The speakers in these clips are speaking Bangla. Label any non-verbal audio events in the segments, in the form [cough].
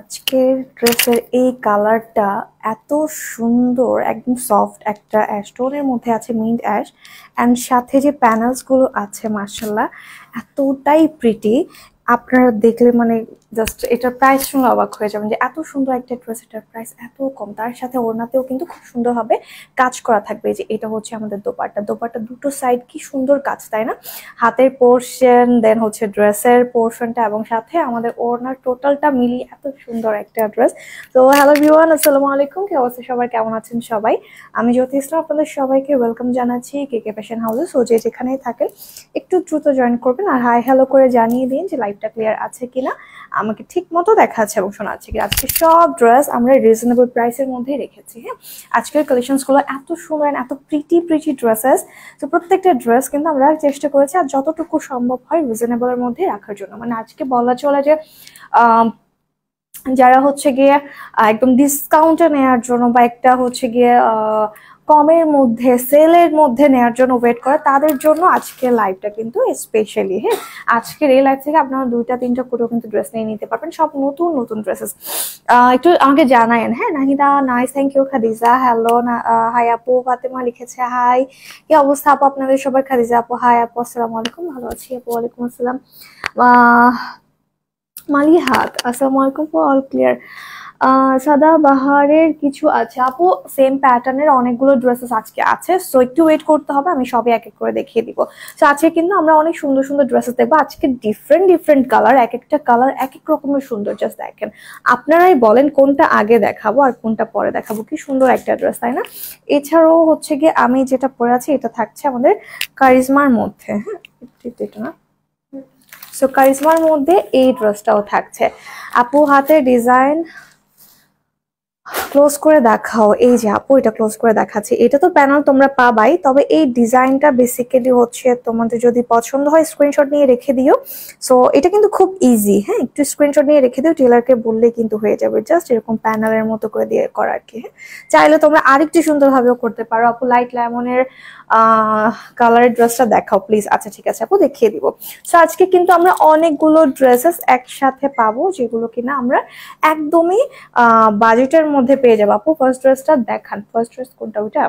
আজকের ড্রেসের এই কালারটা এত সুন্দর একদম সফট একটা অ্যাশ মধ্যে আছে মিন্ট অ্যাশ অ্যান্ড সাথে যে প্যানেলসগুলো আছে মার্শাল্লাহ এতটাই প্রিটি আপনারা দেখলে মানে জাস্ট এটার প্রাইস শুনে অবাক হয়ে যাবেন যে এত সুন্দর একটা ড্রেস এটার প্রাইস এত কম তার সাথে ওড়নাতেও কিন্তু খুব সুন্দরভাবে কাজ করা থাকবে যে এটা হচ্ছে আমাদের দোপাটা দোপাটা দুটো সাইড কি সুন্দর কাজ তাই না হাতের পোর্শন দেন হচ্ছে ড্রেসের পোর্শনটা এবং সাথে আমাদের ওড়নার টোটালটা মিলিয়ে এত সুন্দর একটা ড্রেস তো হ্যালো ভিওয়ান আসসালামু আলাইকুম কে অবস্থা সবার কেমন আছেন সবাই আমি জ্যোতি ইসলাম আপনাদের সবাইকে ওয়েলকাম জানাচ্ছি কে কে প্যাশন হাউসে সো যে যেখানেই থাকেন একটু দ্রুত জয়েন করবেন আর হাই হ্যালো করে জানিয়ে দিন যে লাইভটা ক্লিয়ার আছে কিনা আমাকে ঠিক মতো দেখাচ্ছে এবং শোনাচ্ছে কি আজকে সব ড্রেস আমরা রিজনেবল প্রাইসের মধ্যেই রেখেছি হ্যাঁ আজকের কালেকশনসগুলো এত সুন্দর এত প্রিটি প্রিটি ড্রেসেস তো প্রত্যেকটা ড্রেস কিন্তু আমরা চেষ্টা করেছি আর যতটুকু সম্ভব হয় রিজনেবলের মধ্যে রাখার জন্য মানে আজকে বলা চলে যে যারা হচ্ছে গিয়ে একদম ডিসকাউন্টে নেওয়ার জন্য বা একটা হচ্ছে গিয়ে কমের মধ্যে সেলের মধ্যে নেওয়ার জন্য ওয়েট করে তাদের জন্য আজকের লাইভটা কিন্তু স্পেশালি হ্যাঁ আজকের এই লাইভ থেকে আপনারা দুইটা তিনটা করেও কিন্তু ড্রেস নিয়ে নিতে পারবেন সব নতুন নতুন ড্রেসেস একটু আমাকে জানায়েন হ্যাঁ Nahida nice thank you Khadija hello hi আপু ফাতেমা লিখেছে হাই কি অবস্থা আপু আপনাদের সবার খাদিজা আপু হাই আপু আসসালামু আলাইকুম ভালো আছি আপু ওয়ালাইকুম আসসালাম মালিহাত আসসালামু আলাইকুম অল ক্লিয়ার সাদাবাহারের কিছু আছে আপু সেম প্যাটার্নের অনেকগুলো ড্রেসেস আজকে আছে সো একটু ওয়েট করতে হবে আমি সবই এক এক করে দেখিয়ে দিব সো আজকে কিন্তু আমরা অনেক সুন্দর সুন্দর ড্রেসেস দেখবো আজকে ডিফারেন্ট ডিফারেন্ট কালার এক একটা কালার এক এক রকমের সুন্দর জাস্ট দেখেন আপনারাই বলেন কোনটা আগে দেখাবো আর কোনটা পরে দেখাবো কি সুন্দর একটা ড্রেস তাই না এছাড়াও হচ্ছে গিয়ে আমি যেটা পরে আছি এটা থাকছে আমাদের কারিজমার মধ্যে হ্যাঁ এটা না সো কারিজমার মধ্যে এই ড্রেসটাও থাকছে আপু হাতে ডিজাইন ক্লোজ করে দেখাও এই যে আপু এটা ক্লোজ করে দেখাচ্ছি এটা তো প্যানেল তোমরা পাবাই তবে এই ডিজাইনটা বেসিক্যালি হচ্ছে তোমাদের যদি পছন্দ হয় স্ক্রিনশট নিয়ে রেখে দিও সো এটা কিন্তু খুব ইজি হ্যাঁ একটু স্ক্রিনশট নিয়ে রেখে দিও টেলারকে বললে কিন্তু হয়ে যাবে জাস্ট এরকম প্যানেলের মতো করে দিয়ে করার কি হ্যাঁ চাইলে তোমরা আরেকটু সুন্দরভাবেও করতে পারো আপু লাইট লেমনের কালারের ড্রেসটা দেখাও প্লিজ আচ্ছা ঠিক আছে আপু দেখিয়ে দিব সো আজকে কিন্তু আমরা অনেকগুলো ড্রেসেস একসাথে পাবো যেগুলো কিনা আমরা একদমই বাজেটের মধ্যে পেয়ে যাবো আপু ফার্স্ট ড্রেসটা দেখান ফার্স্ট ড্রেস কোনটা ওইটা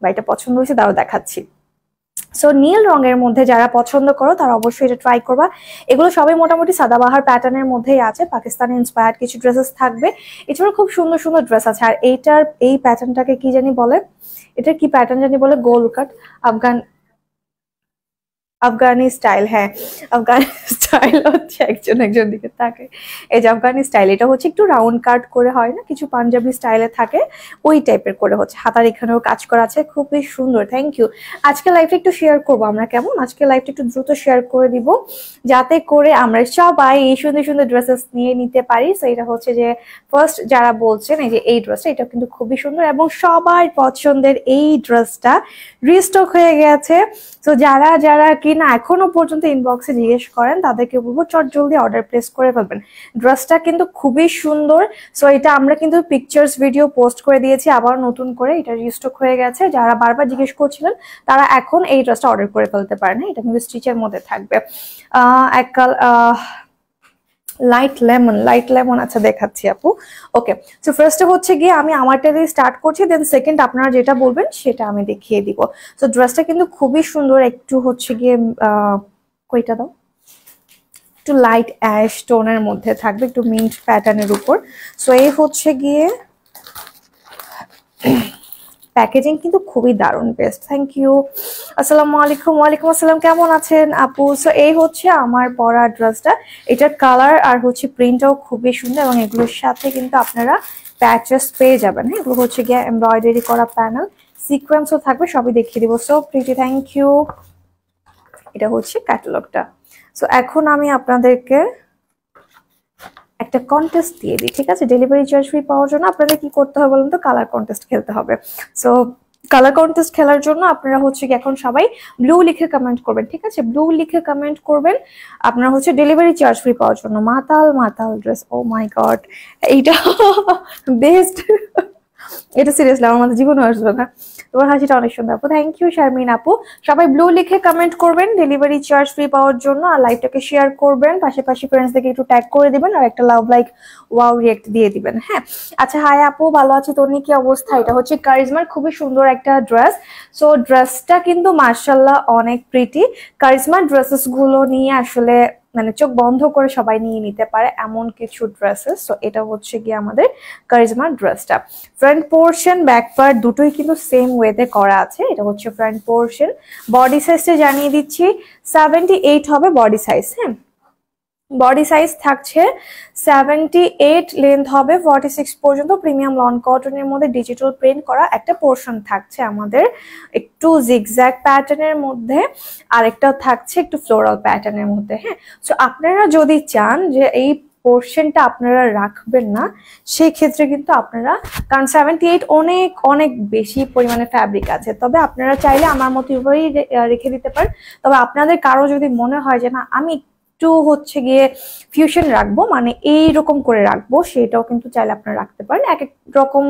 বা এটা পছন্দ হয়েছে তাও দেখাচ্ছি সো নীল রঙের মধ্যে যারা পছন্দ করো তারা অবশ্যই এটা ট্রাই করবা এগুলো সবাই মোটামুটি সাদাবাহার প্যাটার্নের মধ্যেই আছে পাকিস্তানি ইন্সপায়ার্ড কিছু ড্রেসেস থাকবে এছাড়াও খুব সুন্দর সুন্দর ড্রেস আছে আর এইটার এই প্যাটার্নটাকে কি জানি বলে এটা কি প্যাটার্ন জানি বলে গোল কাট আফগান আফগানি স্টাইল হ্যাঁ আফগানি [laughs] স্টাইল হচ্ছে একজন একজন দিকে থাকে এই যে আফগানি স্টাইল এটা হচ্ছে একটু রাউন্ড কাট করে হয় না কিছু পাঞ্জাবি স্টাইলে থাকে ওই টাইপের করে হচ্ছে হাতার এখানেও কাজ করা আছে খুবই সুন্দর থ্যাংক ইউ আজকে লাইফটা একটু শেয়ার করবো আমরা কেমন আজকে লাইফটা একটু দ্রুত শেয়ার করে দিব যাতে করে আমরা সবাই এই সুন্দর সুন্দর ড্রেসেস নিয়ে নিতে পারি সো এটা হচ্ছে যে ফার্স্ট যারা বলছেন এই যে এই ড্রেসটা এটা কিন্তু খুবই সুন্দর এবং সবার পছন্দের এই ড্রেসটা রিস্টক হয়ে গেছে তো যারা যারা কি কিনা এখনো পর্যন্ত ইনবক্সে জিজ্ঞেস করেন তাদেরকে বলবো চট জলদি অর্ডার প্লেস করে ফেলবেন ড্রেসটা কিন্তু খুবই সুন্দর সো এটা আমরা কিন্তু পিকচার্স ভিডিও পোস্ট করে দিয়েছি আবার নতুন করে এটা রিস্টক হয়ে গেছে যারা বারবার জিজ্ঞেস করছিলেন তারা এখন এই ড্রেসটা অর্ডার করে ফেলতে পারেন হ্যাঁ, এটা কিন্তু স্টিচের মধ্যে থাকবে এক কাল লাইট লেমন লাইট লেমন আচ্ছা দেখাচ্ছি আপু ওকে তো ফার্স্টে হচ্ছে গিয়ে আমি আমারটা দিয়ে স্টার্ট করছি দেন সেকেন্ড আপনারা যেটা বলবেন সেটা আমি দেখিয়ে দিব তো ড্রেসটা কিন্তু খুবই সুন্দর একটু হচ্ছে গিয়ে কইটা দাও একটু লাইট অ্যাশ টোনের মধ্যে থাকবে একটু মিন্ট প্যাটার্নের উপর সো এই হচ্ছে গিয়ে প্যাকেজিং কিন্তু খুবই দারুণ বেস্ট থ্যাংক ইউ আসসালামু আলাইকুম ওয়ালাইকুম আসসালাম কেমন আছেন আপু সো এই হচ্ছে আমার পরা ড্রেসটা এটার কালার আর হচ্ছে প্রিন্টটাও খুবই সুন্দর এবং এগুলোর সাথে কিন্তু আপনারা প্যাচেস পেয়ে যাবেন হ্যাঁ এগুলো হচ্ছে গিয়ে এমব্রয়ডারি করা প্যানেল সিকোয়েন্সও থাকবে সবই দেখিয়ে দিব সো প্রিটি থ্যাংক ইউ এটা হচ্ছে ক্যাটালগটা সো এখন আমি আপনাদেরকে একটা কন্টেস্ট দিয়ে দিই ঠিক আছে ডেলিভারি চার্জ ফ্রি পাওয়ার জন্য আপনাদের কি করতে হবে বলুন তো কালার কন্টেস্ট খেলতে হবে সো কালার কন্টেস্ট খেলার জন্য আপনারা হচ্ছে কি এখন সবাই ব্লু লিখে কমেন্ট করবেন ঠিক আছে ব্লু লিখে কমেন্ট করবেন আপনারা হচ্ছে ডেলিভারি চার্জ ফ্রি পাওয়ার জন্য মাতাল মাতাল ড্রেস ও মাই গড এইটা বেস্ট [laughs] এটা সিরিয়াসলি আমার মাথা জীবনও আসবে না তোমার হাসিটা অনেক সুন্দর আপু থ্যাংক ইউ শারমিন আপু সবাই ব্লু লিখে কমেন্ট করবেন ডেলিভারি চার্জ ফ্রি পাওয়ার জন্য আর লাইভটাকে শেয়ার করবেন পাশাপাশি ফ্রেন্ডসদেরকে একটু ট্যাগ করে দিবেন আর একটা লাভ লাইক ওয়াও রিয়েক্ট দিয়ে দিবেন হ্যাঁ আচ্ছা হাই আপু ভালো আছে তোর কি অবস্থা এটা হচ্ছে কারিজমার খুবই সুন্দর একটা ড্রেস সো ড্রেসটা কিন্তু মার্শাল্লাহ অনেক প্রিটি কারিজমার গুলো নিয়ে আসলে মানে চোখ বন্ধ করে সবাই নিয়ে নিতে পারে এমন কিছু ড্রেসেস তো এটা হচ্ছে গিয়ে আমাদের কারিজমার ড্রেসটা ফ্রন্ট পোর্শন ব্যাক পার্ট দুটোই কিন্তু সেম ওয়েতে করা আছে এটা হচ্ছে ফ্রন্ট পোর্শন বডি সাইজটা জানিয়ে দিচ্ছি সেভেন্টি এইট হবে বডি সাইজ হ্যাঁ বডি সাইজ থাকছে সেভেন্টি এইট লেন্থ হবে ফর্টি সিক্স পর্যন্ত প্রিমিয়াম লন কটনের মধ্যে ডিজিটাল প্রিন্ট করা একটা পোর্শন থাকছে আমাদের একটু জিগজ্যাগ প্যাটার্নের মধ্যে আর একটা থাকছে একটু ফ্লোরাল প্যাটার্নের মধ্যে হ্যাঁ সো আপনারা যদি চান যে এই পোর্শনটা আপনারা রাখবেন না সেই ক্ষেত্রে কিন্তু আপনারা কারণ সেভেন্টি এইট অনেক অনেক বেশি পরিমাণে ফ্যাব্রিক আছে তবে আপনারা চাইলে আমার মতো এভাবেই রেখে দিতে পারেন তবে আপনাদের কারো যদি মনে হয় যে না আমি একটু হচ্ছে গিয়ে ফিউশন রাখবো মানে এই রকম করে রাখবো সেটাও কিন্তু চাইলে আপনারা রাখতে পারেন এক এক রকম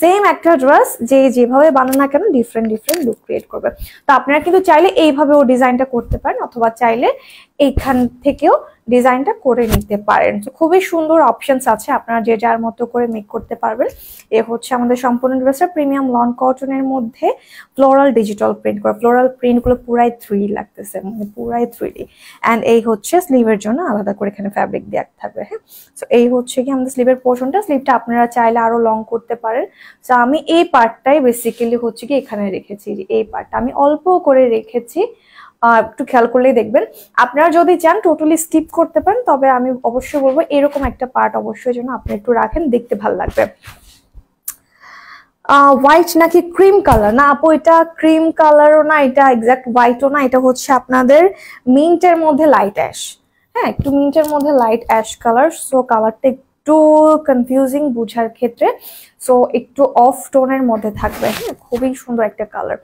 সেম একটা ড্রেস যে যেভাবে বানানো না কেন ডিফারেন্ট ডিফারেন্ট লুক ক্রিয়েট করবে তো আপনারা কিন্তু চাইলে এইভাবেও ডিজাইনটা করতে পারেন অথবা চাইলে এইখান থেকেও ডিজাইনটা করে নিতে পারেন তো খুবই সুন্দর অপশনস আছে আপনারা যে যার মতো করে মেক করতে পারবেন এ হচ্ছে আমাদের সম্পূর্ণ ড্রেসটা প্রিমিয়াম লন কটনের মধ্যে ফ্লোরাল ডিজিটাল প্রিন্ট করা ফ্লোরাল প্রিন্টগুলো পুরাই থ্রি লাগতেছে মানে পুরাই থ্রি অ্যান্ড এই হচ্ছে স্লিভের জন্য আলাদা করে এখানে ফ্যাব্রিক দেওয়া থাকবে হ্যাঁ সো এই হচ্ছে কি আমাদের স্লিভের পোর্শনটা স্লিভটা আপনারা চাইলে আরও লং করতে পারেন সো আমি এই পার্টটাই বেসিক্যালি হচ্ছে কি এখানে রেখেছি এই পার্টটা আমি অল্প করে রেখেছি একটু খেয়াল করলেই দেখবেন আপনারা যদি চান টোটালি স্কিপ করতে পারেন তবে আমি অবশ্যই বলবো এরকম একটা পার্ট অবশ্যই যেন আপনি একটু রাখেন দেখতে ভালো লাগবে হোয়াইট নাকি ক্রিম কালার না আপু এটা ক্রিম কালারও না এটা এক্সাক্ট হোয়াইটও না এটা হচ্ছে আপনাদের মিন্টের মধ্যে লাইট অ্যাশ হ্যাঁ একটু মিন্টের মধ্যে লাইট অ্যাশ কালার সো কালারটা একটু কনফিউজিং বুঝার ক্ষেত্রে সো একটু অফ টোনের মধ্যে থাকবে হ্যাঁ খুবই সুন্দর একটা কালার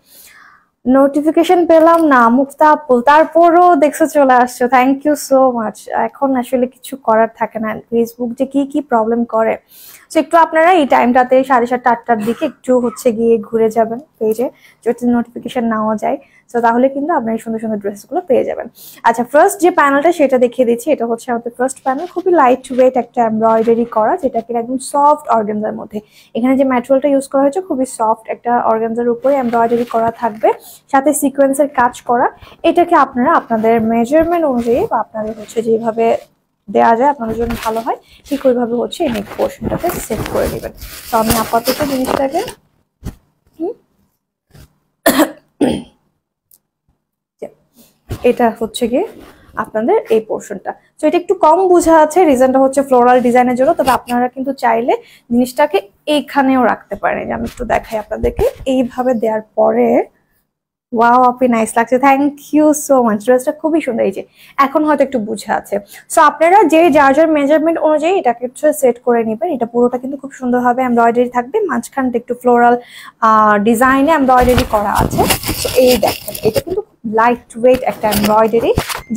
নোটিফিকেশন পেলাম না মুক্তা আপু তারপরও দেখছো চলে আসছো থ্যাংক ইউ সো মাচ এখন আসলে কিছু করার থাকে না ফেসবুক যে কি কি প্রবলেম করে সো একটু আপনারা এই টাইমটাতে সাড়ে সাতটা আটটার দিকে একটু হচ্ছে গিয়ে ঘুরে যাবেন পেজে যদি নোটিফিকেশান নেওয়া যায় সো তাহলে কিন্তু আপনার সুন্দর সুন্দর ড্রেসগুলো পেয়ে যাবেন আচ্ছা ফার্স্ট যে প্যানেলটা সেটা দেখিয়ে দিচ্ছি এটা হচ্ছে আমাদের ফার্স্ট প্যানেল খুবই লাইট ওয়েট একটা এমব্রয়ডারি করা যেটা কিনা একদম সফট অর্গেন্দার মধ্যে এখানে যে ম্যাটেরিয়ালটা ইউজ করা হয়েছে খুবই সফট একটা অর্গেন্দার উপরে এমব্রয়ডারি করা থাকবে সাথে সিকোয়েন্সের কাজ করা এটাকে আপনারা আপনাদের মেজারমেন্ট অনুযায়ী বা আপনাদের হচ্ছে যেভাবে দেওয়া যায় আপনাদের জন্য ভালো হয় ঠিক ওইভাবে হচ্ছে এই নেক পোর্শনটাকে সেট করে নেবেন তো আমি আপাতত জিনিসটাকে এটা হচ্ছে গিয়ে আপনাদের এই পোর্শনটা তো এটা একটু কম বোঝা আছে রিজনটা হচ্ছে ফ্লোরাল ডিজাইনের জন্য তবে আপনারা কিন্তু চাইলে জিনিসটাকে এইখানেও রাখতে পারেন আমি একটু দেখাই আপনাদেরকে এইভাবে দেওয়ার পরে ওয়াও আপনি নাইস লাগছে থ্যাংক ইউ সো মাচ ড্রেসটা খুবই সুন্দর এই যে এখন হয়তো একটু বুঝে আছে সো আপনারা যে যার যার মেজারমেন্ট অনুযায়ী এটাকে একটু সেট করে নেবেন এটা পুরোটা কিন্তু খুব সুন্দরভাবে এমব্রয়ডারি থাকবে মাঝখানটা একটু ফ্লোরাল ডিজাইনে এমব্রয়ডারি করা আছে তো এই দেখেন এটা কিন্তু লাইট ওয়েট একটা এমব্রয়ডারি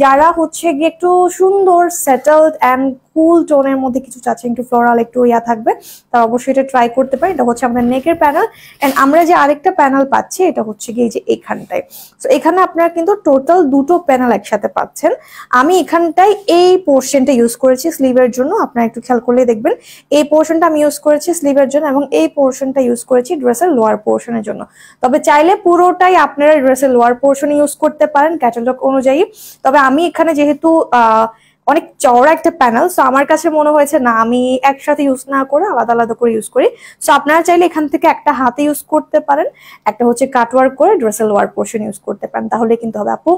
যারা হচ্ছে গিয়ে একটু সুন্দর সেটেলড অ্যান্ড কুল টোনের মধ্যে কিছু চাচ্ছেন একটু ফ্লোরাল একটু ইয়া থাকবে তার অবশ্যই এটা ট্রাই করতে পারেন এটা হচ্ছে আমাদের নেকের প্যানেল অ্যান্ড আমরা যে আরেকটা প্যানেল পাচ্ছি এটা হচ্ছে গিয়ে যে এখানটায় তো এখানে আপনারা কিন্তু টোটাল দুটো প্যানেল একসাথে পাচ্ছেন আমি এখানটায় এই পোর্শনটা ইউজ করেছি স্লিভের জন্য আপনারা একটু খেয়াল করলে দেখবেন এই পোর্শনটা আমি ইউজ করেছি স্লিভের জন্য এবং এই পোর্শনটা ইউজ করেছি ড্রেসের লোয়ার পোর্শনের জন্য তবে চাইলে পুরোটাই আপনারা ড্রেসের লোয়ার পোর্শন ইউজ করতে পারেন ক্যাটালগ অনুযায়ী তবে আমি এখানে যেহেতু আহ অনেক চওড়া একটা প্যানেল সো আমার কাছে মনে হয়েছে না আমি একসাথে ইউজ না করে আলাদা আলাদা করে ইউজ করি সো আপনারা চাইলে এখান থেকে একটা হাতে ইউজ করতে পারেন একটা হচ্ছে কাটওয়ার্ক করে ড্রেসেল ওয়ার পোর্শন ইউজ করতে পারেন তাহলে কিন্তু হবে আপু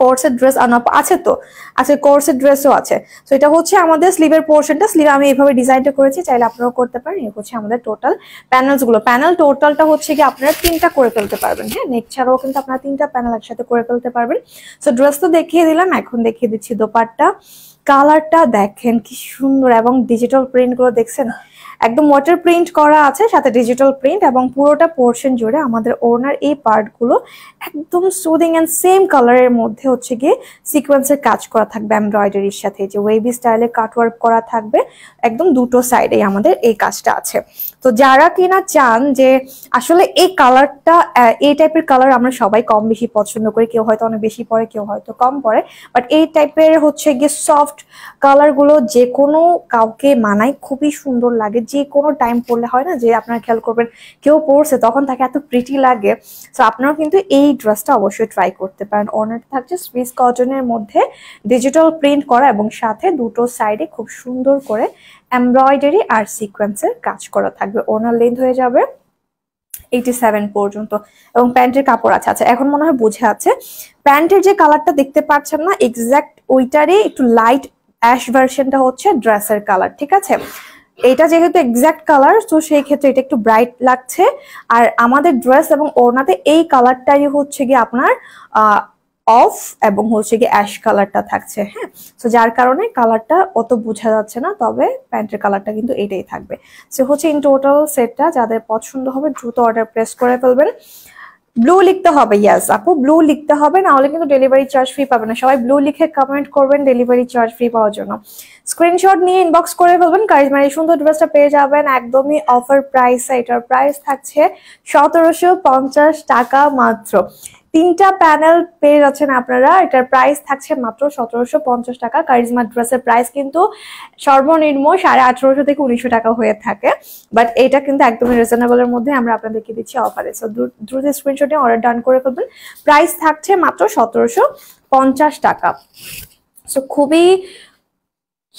কোর্সের ড্রেস আনা আছে তো আচ্ছা কোর্সের ড্রেসও আছে তো এটা হচ্ছে আমাদের স্লিভের পোর্শনটা স্লিভ আমি এইভাবে ডিজাইনটা করেছি চাইলে আপনারাও করতে পারেন হচ্ছে আমাদের টোটাল প্যানেলসগুলো প্যানেল টোটালটা হচ্ছে কি আপনারা তিনটা করে ফেলতে পারবেন হ্যাঁ নেক ছাড়াও কিন্তু আপনারা তিনটা প্যানেল একসাথে করে ফেলতে পারবেন সো ড্রেস তো দেখিয়ে দিলাম এখন দেখিয়ে দিচ্ছি দোপারটা কালারটা দেখেন কি সুন্দর এবং ডিজিটাল প্রিন্টগুলো দেখছেন একদম ওয়াটার প্রিন্ট করা আছে সাথে ডিজিটাল প্রিন্ট এবং পুরোটা পোর্শন জুড়ে আমাদের ওড়নার এই পার্টগুলো একদম সুদিং অ্যান্ড সেম কালারের মধ্যে হচ্ছে গিয়ে সিকোয়েন্সের কাজ করা থাকবে এমব্রয়ডারির সাথে যে ওয়েবি স্টাইলে কাটওয়ার্ক করা থাকবে একদম দুটো সাইডে আমাদের এই কাজটা আছে তো যারা কিনা চান যে আসলে এই কালারটা এই টাইপের কালার আমরা সবাই কম বেশি পছন্দ করি কেউ হয়তো অনেক বেশি পরে কেউ হয়তো কম পরে বাট এই টাইপের হচ্ছে গিয়ে সফট কালারগুলো যে কোনো কাউকে মানায় খুবই সুন্দর লাগে যে কোনো টাইম পরলে হয় না যে আপনারা খেয়াল করবেন কেউ পরছে তখন তাকে এত প্রিটি লাগে সো আপনারাও কিন্তু এই ড্রেসটা অবশ্যই ট্রাই করতে পারেন অনার থাকছে সুইস কটনের মধ্যে ডিজিটাল প্রিন্ট করা এবং সাথে দুটো সাইডে খুব সুন্দর করে এমব্রয়ডারি আর সিকোয়েন্সের কাজ করা থাকবে ওনার লেন্থ হয়ে যাবে এইটি সেভেন পর্যন্ত এবং প্যান্টের কাপড় আছে আচ্ছা এখন মনে হয় বুঝে আছে প্যান্টের যে কালারটা দেখতে পাচ্ছেন না এক্স্যাক্ট ওইটারই একটু লাইট অ্যাশ ভার্সনটা হচ্ছে ড্রেসের কালার ঠিক আছে এটা যেহেতু এক্স্যাক্ট কালার তো সেই ক্ষেত্রে এটা একটু ব্রাইট লাগছে আর আমাদের ড্রেস এবং ওড়নাতে এই কালারটাই হচ্ছে গিয়ে আপনার অফ এবং হচ্ছে কি অ্যাশ কালারটা থাকছে হ্যাঁ সো যার কারণে কালারটা অত বোঝা যাচ্ছে না তবে প্যান্টের কালারটা কিন্তু এটাই থাকবে সো হচ্ছে ইন টোটাল সেটটা যাদের পছন্দ হবে দ্রুত অর্ডার প্লেস করে ফেলবেন ব্লু লিখতে হবে ইয়াস আপু ব্লু লিখতে হবে না হলে কিন্তু ডেলিভারি চার্জ ফ্রি পাবে না সবাই ব্লু লিখে কমেন্ট করবেন ডেলিভারি চার্জ ফ্রি পাওয়ার জন্য স্ক্রিনশট নিয়ে ইনবক্স করে ফেলবেন কারিজমার মানে এই সুন্দর ড্রেসটা পেয়ে যাবেন একদমই অফার প্রাইস এটার প্রাইস থাকছে সতেরোশো টাকা মাত্র তিনটা প্যানেল পেয়ে যাচ্ছেন আপনারা এটার প্রাইস থাকছে মাত্র সতেরোশো পঞ্চাশ টাকা কারিজমা ড্রেসের প্রাইস কিন্তু সর্বনিম্ন সাড়ে আঠারোশো থেকে উনিশশো টাকা হয়ে থাকে বাট এটা কিন্তু একদমই রিজনেবলের মধ্যে আমরা আপনাদেরকে দিচ্ছি অফারে সো দ্রুত স্ক্রিনশটে অর্ডার ডান করে ফেলবেন প্রাইস থাকছে মাত্র সতেরোশো পঞ্চাশ টাকা সো খুবই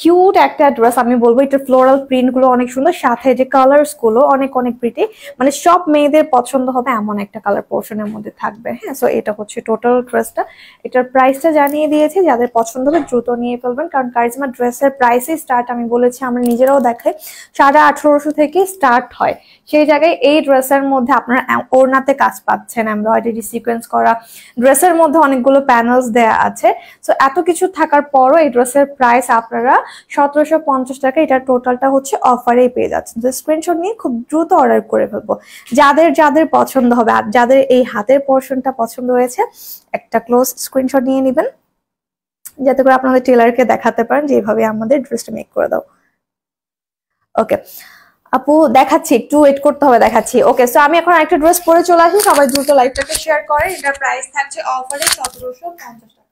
কিউট একটা ড্রেস আমি বলবো এটা ফ্লোরাল প্রিন্ট গুলো অনেক সুন্দর সাথে যে কালার্স গুলো অনেক অনেক প্রিটি মানে সব মেয়েদের পছন্দ হবে এমন একটা কালার পোর্শনের মধ্যে থাকবে হ্যাঁ সো এটা হচ্ছে টোটাল ড্রেসটা এটার প্রাইসটা জানিয়ে দিয়েছে যাদের পছন্দ হবে দ্রুত নিয়ে ফেলবেন কারণ কারিজমা ড্রেসের প্রাইসই স্টার্ট আমি বলেছি আমরা নিজেরাও দেখাই সাড়ে আঠারোশো থেকে স্টার্ট হয় সেই জায়গায় এই ড্রেসের মধ্যে আপনারা ওড়নাতে কাজ পাচ্ছেন এমব্রয়ডারি সিকোয়েন্স করা ড্রেসের মধ্যে অনেকগুলো প্যানেলস দেয়া আছে সো এত কিছু থাকার পরও এই ড্রেসের প্রাইস আপনারা সতেরোশো পঞ্চাশ টাকা এটা টোটালটা হচ্ছে অফারেই পেয়ে যাচ্ছে তো স্ক্রিনশট নিয়ে খুব দ্রুত অর্ডার করে ফেলবো যাদের যাদের পছন্দ হবে আর যাদের এই হাতের পোর্শনটা পছন্দ হয়েছে একটা ক্লোজ স্ক্রিনশট নিয়ে নেবেন যাতে করে আপনাদের টেলারকে দেখাতে পারেন যে এইভাবে আমাদের ড্রেসটা মেক করে দাও ওকে আপু দেখাচ্ছি একটু ওয়েট করতে হবে দেখাচ্ছি ওকে সো আমি এখন একটা ড্রেস পরে চলে আসি সবাই দ্রুত লাইফটাকে শেয়ার করে এটা প্রাইস থাকছে অফারে সতেরোশো পঞ্চাশ টাকা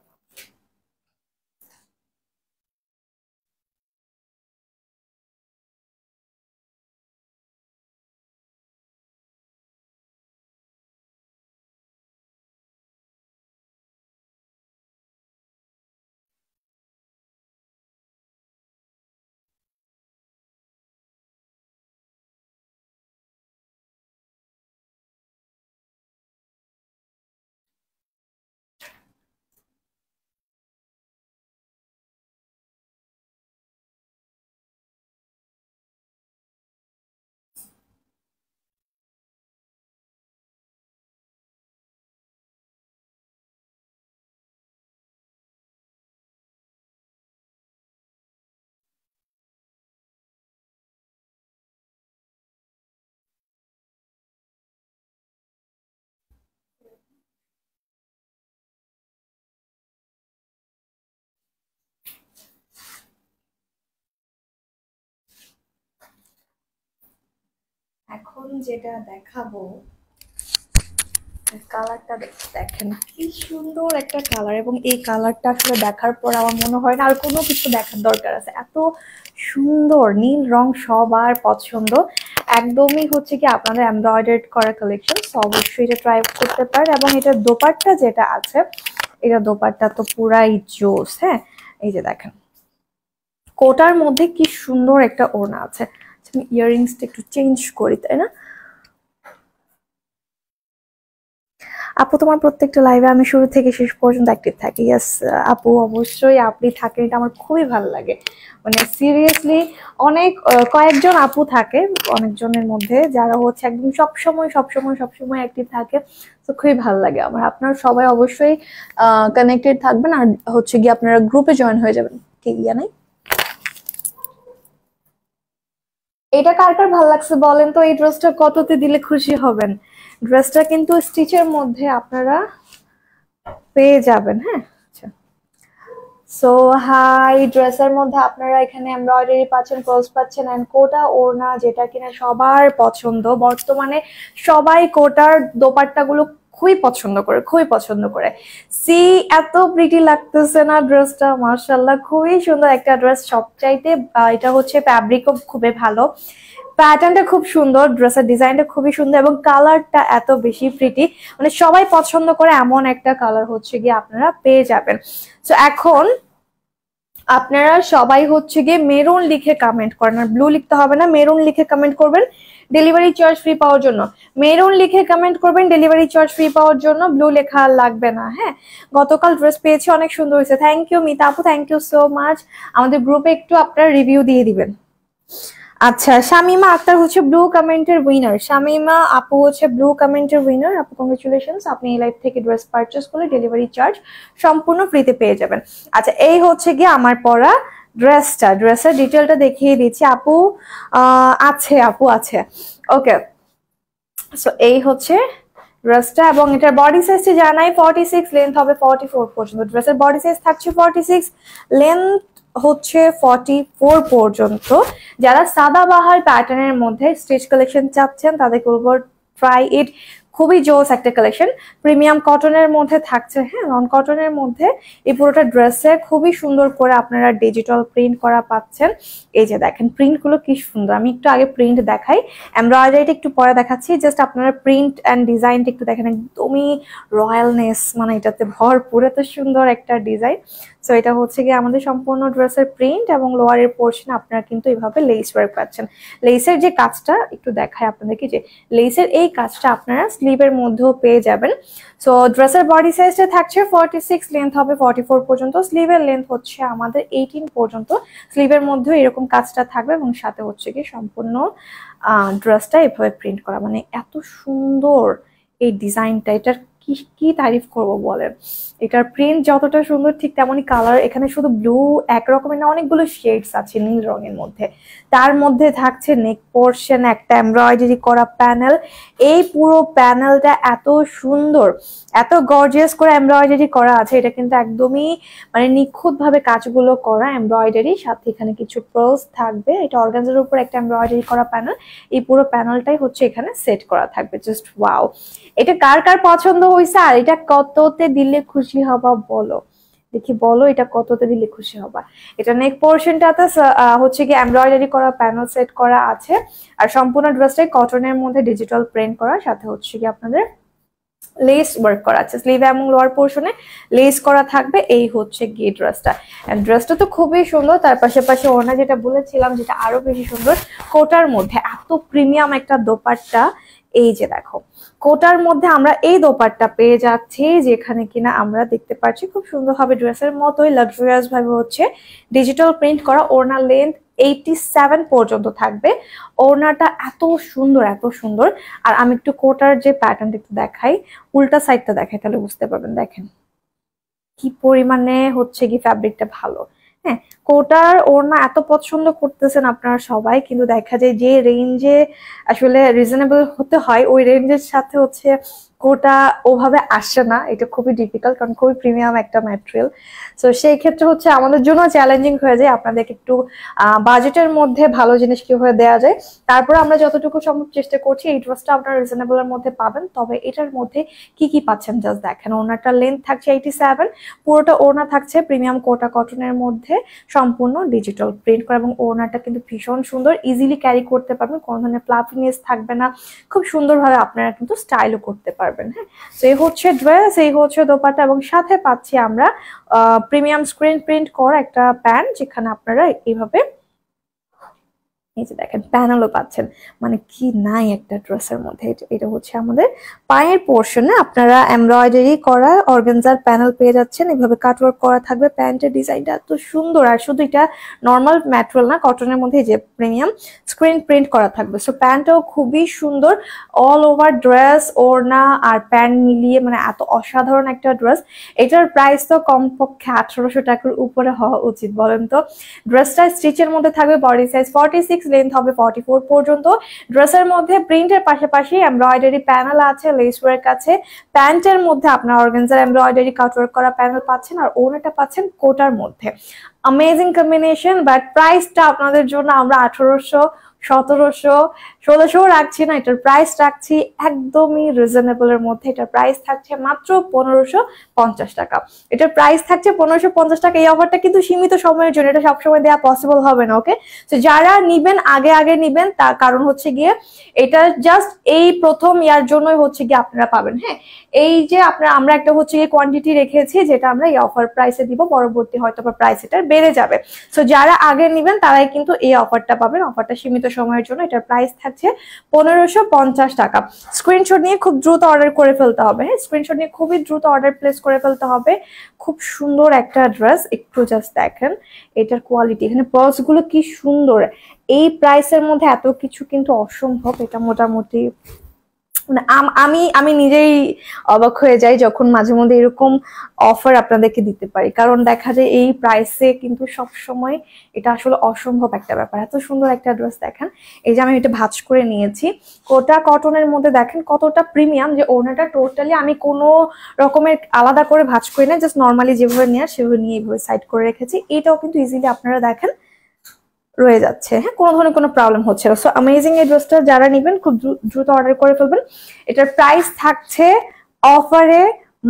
এখন যেটা দেখাবো কালারটা দেখেন কি সুন্দর একটা কালার এবং এই কালারটা আসলে দেখার পর আমার মনে হয় না আর কোনো কিছু দেখার দরকার আছে এত সুন্দর নীল রং সবার পছন্দ একদমই হচ্ছে কি আপনাদের এমব্রয়ডারি করা কালেকশন অবশ্যই এটা ট্রাই করতে পারেন এবং এটা দোপারটা যেটা আছে এটা দোপারটা তো পুরাই জোস হ্যাঁ এই যে দেখেন কোটার মধ্যে কি সুন্দর একটা ওনা আছে আমি ইয়াররিংসটা একটু চেঞ্জ করি তাই না আপু তোমার প্রত্যেকটা লাইভে আমি শুরু থেকে শেষ পর্যন্ত অ্যাক্টিভ থাকি ইয়াস আপু অবশ্যই আপনি থাকেন এটা আমার খুবই ভালো লাগে মানে সিরিয়াসলি অনেক কয়েকজন আপু থাকে অনেকজনের মধ্যে যারা হচ্ছে একদম সবসময় সবসময় সবসময় অ্যাক্টিভ থাকে তো খুবই ভালো লাগে আমার আপনার সবাই অবশ্যই কানেক্টেড থাকবেন আর হচ্ছে গিয়ে আপনারা গ্রুপে জয়েন হয়ে যাবেন কি ইয়া নাই এটা কার কার ভালো লাগছে বলেন তো এই ড্রেসটা কততে দিলে খুশি হবেন ড্রেসটা কিন্তু স্টিচের মধ্যে আপনারা পেয়ে যাবেন হ্যাঁ সো হাই ড্রেসের মধ্যে আপনারা এখানে এমব্রয়ডারি পাচ্ছেন ক্লোজ পাচ্ছেন অ্যান্ড কোটা ওড়না যেটা কিনা সবার পছন্দ বর্তমানে সবাই কোটার দোপাট্টাগুলো খুবই পছন্দ করে খুবই পছন্দ করে সি এত প্রিটি লাগতেছে না ড্রেসটা মার্শাল্লাহ খুবই সুন্দর একটা ড্রেস সব চাইতে এটা হচ্ছে ফ্যাব্রিকও খুবই ভালো প্যাটার্নটা খুব সুন্দর ড্রেসের ডিজাইনটা খুবই সুন্দর এবং কালারটা এত বেশি প্রিটি মানে সবাই পছন্দ করে এমন একটা কালার হচ্ছে গিয়ে আপনারা পেয়ে যাবেন তো এখন আপনারা সবাই হচ্ছে গিয়ে মেরুন লিখে কমেন্ট করেন আর ব্লু লিখতে হবে না মেরুন লিখে কমেন্ট করবেন ডেলিভারি চার্জ ফ্রি পাওয়ার জন্য মেরুন লিখে কমেন্ট করবেন ডেলিভারি চার্জ ফ্রি পাওয়ার জন্য ব্লু লেখা লাগবে না হ্যাঁ গতকাল ড্রেস পেয়েছি অনেক সুন্দর হয়েছে থ্যাংক ইউ মিতা আপু থ্যাংক ইউ সো মাচ আমাদের গ্রুপে একটু আপনার রিভিউ দিয়ে দিবেন আচ্ছা শামিমা আক্তার হচ্ছে ব্লু কমেন্টের উইনার শামিমা আপু হচ্ছে ব্লু কমেন্টের উইনার আপু কংগ্রেচুলেশন আপনি এই লাইফ থেকে ড্রেস পারচেস করলে ডেলিভারি চার্জ সম্পূর্ণ ফ্রিতে পেয়ে যাবেন আচ্ছা এই হচ্ছে গিয়ে আমার পড়া ড্রেসটা ড্রেসের ডিটেলটা দেখিয়ে দিচ্ছি আপু আছে আপু আছে ওকে সো এই হচ্ছে ড্রেসটা এবং এটার বডি সাইজটি জানাই ফর্টি সিক্স লেন্থ হবে ফর্টি ফোর পর্যন্ত ড্রেসের বডি সাইজ থাকছে ফর্টি সিক্স লেন্থ হচ্ছে ফর্টি ফোর পর্যন্ত যারা সাদাবাহার প্যাটার্নের মধ্যে স্টিচ কালেকশন চাচ্ছেন তাদেরকে উপর ট্রাই ইট খুবই জোস একটা কালেকশন প্রিমিয়াম কটনের মধ্যে থাকছে হ্যাঁ নন কটনের মধ্যে এই পুরোটা ড্রেসে খুবই সুন্দর করে আপনারা ডিজিটাল প্রিন্ট করা পাচ্ছেন এই যে দেখেন প্রিন্টগুলো কি সুন্দর আমি একটু আগে প্রিন্ট দেখাই এমব্রয়ডারিটা একটু পরে দেখাচ্ছি জাস্ট আপনারা প্রিন্ট অ্যান্ড ডিজাইনটা একটু দেখেন একদমই রয়্যালনেস মানে এটাতে ভরপুর এত সুন্দর একটা ডিজাইন সো এটা হচ্ছে গিয়ে আমাদের সম্পূর্ণ ড্রেসের প্রিন্ট এবং লোয়ারের পোর্শন আপনারা কিন্তু এইভাবে লেস ওয়ার্ক পাচ্ছেন লেসের যে কাজটা একটু দেখায় আপনাদেরকে যে লেসের এই কাজটা আপনারা স্লিভের মধ্যেও পেয়ে যাবেন সো ড্রেসের বডি সাইজটা থাকছে ফর্টি সিক্স লেন্থ হবে ফর্টি ফোর পর্যন্ত স্লিভের লেন্থ হচ্ছে আমাদের এইটিন পর্যন্ত স্লিভের মধ্যেও এরকম কাজটা থাকবে এবং সাথে হচ্ছে গিয়ে সম্পূর্ণ ড্রেসটা এভাবে প্রিন্ট করা মানে এত সুন্দর এই ডিজাইনটা এটার কি কি তারিফ করব বলে এটার প্রিন্ট যতটা সুন্দর ঠিক তেমনই কালার এখানে শুধু ব্লু একরকমের না অনেকগুলো শেডস আছে নীল রঙের মধ্যে তার মধ্যে থাকছে নেক পোর্শন একটা এমব্রয়ডারি করা প্যানেল এই পুরো প্যানেলটা এত সুন্দর এত গর্জিয়াস করে এমব্রয়ডারি করা আছে এটা কিন্তু একদমই মানে নিখুঁতভাবে কাজগুলো করা এমব্রয়ডারি সাথে এখানে কিছু প্রোস থাকবে এটা অর্গানজার উপর একটা এমব্রয়ডারি করা প্যানেল এই পুরো প্যানেলটাই হচ্ছে এখানে সেট করা থাকবে জাস্ট ওয়াও এটা কার কার পছন্দ হয়েছে আর এটা কততে দিলে খুশি হবা বলো দেখি বলো এটা কততে দিলে খুশি হবা এটা নেক পোর্শনটাতে হচ্ছে কি এমব্রয়ডারি করা প্যানেল সেট করা আছে আর সম্পূর্ণ ড্রেসটাই কটনের মধ্যে ডিজিটাল প্রিন্ট করা সাথে হচ্ছে কি আপনাদের লেস ওয়ার্ক করা আছে স্লিভ এবং লোয়ার পোর্শনে লেস করা থাকবে এই হচ্ছে গে ড্রেসটা ড্রেসটা তো খুবই সুন্দর তার পাশাপাশি ওনা যেটা বলেছিলাম যেটা আরো বেশি সুন্দর কোটার মধ্যে এত প্রিমিয়াম একটা দোপাট্টা এই যে দেখো কোটার মধ্যে আমরা এই দোপারটা পেয়ে যাচ্ছি যেখানে কিনা আমরা দেখতে পাচ্ছি খুব সুন্দরভাবে ড্রেসের মতোই লাক্সারিয়াস ভাবে হচ্ছে ডিজিটাল প্রিন্ট করা ওড়না লেন্থ এইটি সেভেন পর্যন্ত থাকবে ওড়নাটা এত সুন্দর এত সুন্দর আর আমি একটু কোটার যে প্যাটার্নটা একটু দেখাই উল্টা সাইডটা দেখাই তাহলে বুঝতে পারবেন দেখেন কি পরিমাণে হচ্ছে কি ফ্যাব্রিকটা ভালো হ্যাঁ কোটার না এত পছন্দ করতেছেন আপনারা সবাই কিন্তু দেখা যায় যে রেঞ্জে আসলে রিজনেবল হতে হয় ওই রেঞ্জের সাথে হচ্ছে কোটা ওভাবে আসে না এটা খুবই ডিফিকাল্ট কারণ খুবই প্রিমিয়াম একটা ম্যাটেরিয়াল সো সেই ক্ষেত্রে হচ্ছে আমাদের জন্য চ্যালেঞ্জিং হয়ে যায় আপনাদেরকে একটু বাজেটের মধ্যে ভালো জিনিস কিভাবে দেওয়া যায় তারপরে আমরা যতটুকু সম্ভব চেষ্টা করছি এই ড্রেসটা আপনারা রিজনেবলের মধ্যে পাবেন তবে এটার মধ্যে কি কি পাচ্ছেন জাস্ট দেখেন ওনারটা লেন্থ থাকছে এইটি সেভেন পুরোটা ওনা থাকছে প্রিমিয়াম কোটা কটনের মধ্যে সম্পূর্ণ ডিজিটাল প্রিন্ট করা এবং ওনারটা কিন্তু ভীষণ সুন্দর ইজিলি ক্যারি করতে পারবেন কোনো ধরনের প্লাফিনেস থাকবে না খুব সুন্দরভাবে আপনারা কিন্তু স্টাইলও করতে পারবেন পারবেন হ্যাঁ তো এই হচ্ছে ড্রেস এই হচ্ছে দোপাটা এবং সাথে পাচ্ছি আমরা প্রিমিয়াম স্ক্রিন প্রিন্ট করা একটা প্যান্ট যেখানে আপনারা এইভাবে এই যে দেখেন প্যানেলও পাচ্ছেন মানে কি নাই একটা ড্রেসের মধ্যে এটা হচ্ছে আমাদের পায়ের পোর্শনে আপনারা এমব্রয়ডারি করা অর্গেনজার প্যানেল পেয়ে যাচ্ছেন এইভাবে কাটওয়ার্ক করা থাকবে প্যান্টের ডিজাইনটা এত সুন্দর আর শুধু এটা নর্মাল ম্যাটেরিয়াল না কটনের মধ্যে যে প্রিমিয়াম স্ক্রিন প্রিন্ট করা থাকবে সো প্যান্টটাও খুবই সুন্দর অল ওভার ড্রেস ওড়না আর প্যান্ট মিলিয়ে মানে এত অসাধারণ একটা ড্রেস এটার প্রাইস তো কমপক্ষে আঠারোশো টাকার উপরে হওয়া উচিত বলেন তো ড্রেসটা স্টিচের মধ্যে থাকবে body size forty six length হবে ফর্টি পর্যন্ত ড্রেসের মধ্যে প্রিন্টের পাশাপাশি এমব্রয়ডারি প্যানেল আছে লেস ওয়ার্ক আছে প্যান্টের মধ্যে আপনার অর্গেন্সার এমব্রয়ডারি কাটওয়ার্ক করা প্যানেল পাচ্ছেন আর ওনাটা পাচ্ছেন কোটার মধ্যে অ্যামেজিং কম্বিনেশন বাট প্রাইসটা আপনাদের জন্য আমরা আঠারোশো সতেরোশো ষোলোশো রাখছি না এটার প্রাইস রাখছি একদমই রিজনেবলের মধ্যে এটার প্রাইস থাকছে মাত্র পনেরোশো পঞ্চাশ টাকা এটার প্রাইস থাকছে পনেরোশো পঞ্চাশ টাকা এই অফারটা কিন্তু সীমিত সময়ের জন্য এটা সবসময় দেওয়া পসিবল হবে না ওকে তো যারা নিবেন আগে আগে নিবেন তার কারণ হচ্ছে গিয়ে এটা জাস্ট এই প্রথম ইয়ার জন্যই হচ্ছে গিয়ে আপনারা পাবেন হ্যাঁ এই যে আপনার আমরা একটা হচ্ছে গিয়ে কোয়ান্টিটি রেখেছি যেটা আমরা এই অফার প্রাইসে দিব পরবর্তী হয়তো বা প্রাইস এটার বেড়ে যাবে তো যারা আগে নিবেন তারাই কিন্তু এই অফারটা পাবেন অফারটা সীমিত সময়ের জন্য এটার প্রাইস থাকবে দেখাচ্ছে পনেরোশো পঞ্চাশ টাকা স্ক্রিনশট নিয়ে খুব দ্রুত অর্ডার করে ফেলতে হবে হ্যাঁ স্ক্রিনশট নিয়ে খুবই দ্রুত অর্ডার প্লেস করে ফেলতে হবে খুব সুন্দর একটা ড্রেস একটু জাস্ট দেখেন এটার কোয়ালিটি এখানে পলসগুলো কি সুন্দর এই প্রাইসের মধ্যে এত কিছু কিন্তু অসম্ভব এটা মোটামুটি মানে আমি আমি নিজেই অবাক হয়ে যাই যখন মাঝে মধ্যে এরকম অফার আপনাদেরকে দিতে পারি কারণ দেখা যায় এই প্রাইসে কিন্তু সব সময় এটা আসলে অসম্ভব একটা ব্যাপার এত সুন্দর একটা ড্রেস দেখেন এই যে আমি এটা ভাজ করে নিয়েছি কোটা কটনের মধ্যে দেখেন কতটা প্রিমিয়াম যে ওনাটা টোটালি আমি কোনো রকমের আলাদা করে ভাজ করি না জাস্ট নর্মালি যেভাবে নেওয়া সেভাবে নিয়ে এইভাবে সাইড করে রেখেছি এটাও কিন্তু ইজিলি আপনারা দেখেন রয়ে যাচ্ছে হ্যাঁ কোনো ধরনের কোনো প্রবলেম হচ্ছে সো অ্যামেজিং এই ড্রেসটা যারা নেবেন খুব দ্রুত অর্ডার করে ফেলবেন এটার প্রাইস থাকছে অফারে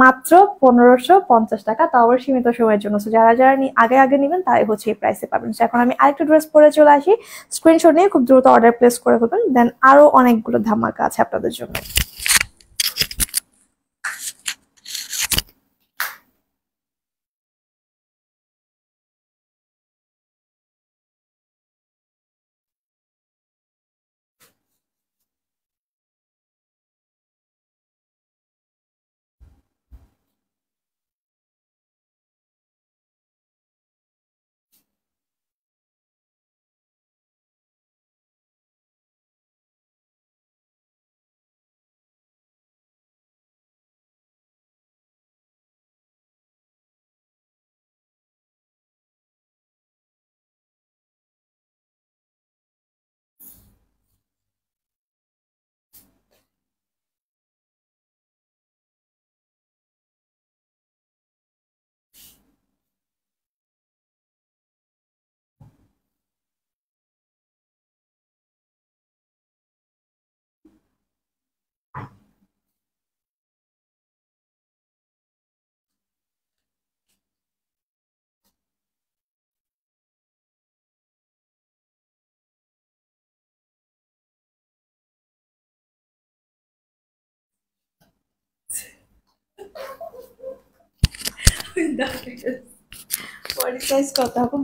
মাত্র পনেরোশো পঞ্চাশ টাকা তাও আবার সীমিত সময়ের জন্য যারা যারা আগে আগে নেবেন তাই হচ্ছে এই প্রাইসে পাবেন এখন আমি আরেকটা ড্রেস পরে চলে আসি স্ক্রিনশট নিয়ে খুব দ্রুত অর্ডার প্লেস করে ফেলবেন দেন আরও অনেকগুলো ধামাকা আছে আপনাদের জন্য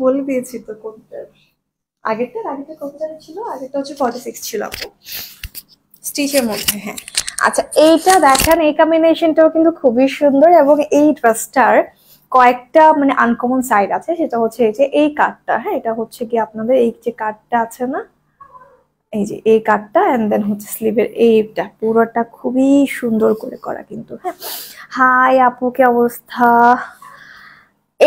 বলে দিয়েছি তো আগেরটা ছিল হচ্ছে ফর্টি সিক্স ছিল আপু স্টিচের মধ্যে হ্যাঁ আচ্ছা এইটা এই কম্বিনেশনটাও কিন্তু খুবই সুন্দর এবং এই ড্রেসটার কয়েকটা মানে আনকমন সাইড আছে সেটা হচ্ছে এই যে এই কার্ডটা হ্যাঁ এটা হচ্ছে কি আপনাদের এই যে কার্ডটা আছে না এই যে এই কাটটা অ্যান্ড দেন হচ্ছে স্লিভের এইটা পুরোটা খুবই সুন্দর করে করা কিন্তু হ্যাঁ হাই আপুকে অবস্থা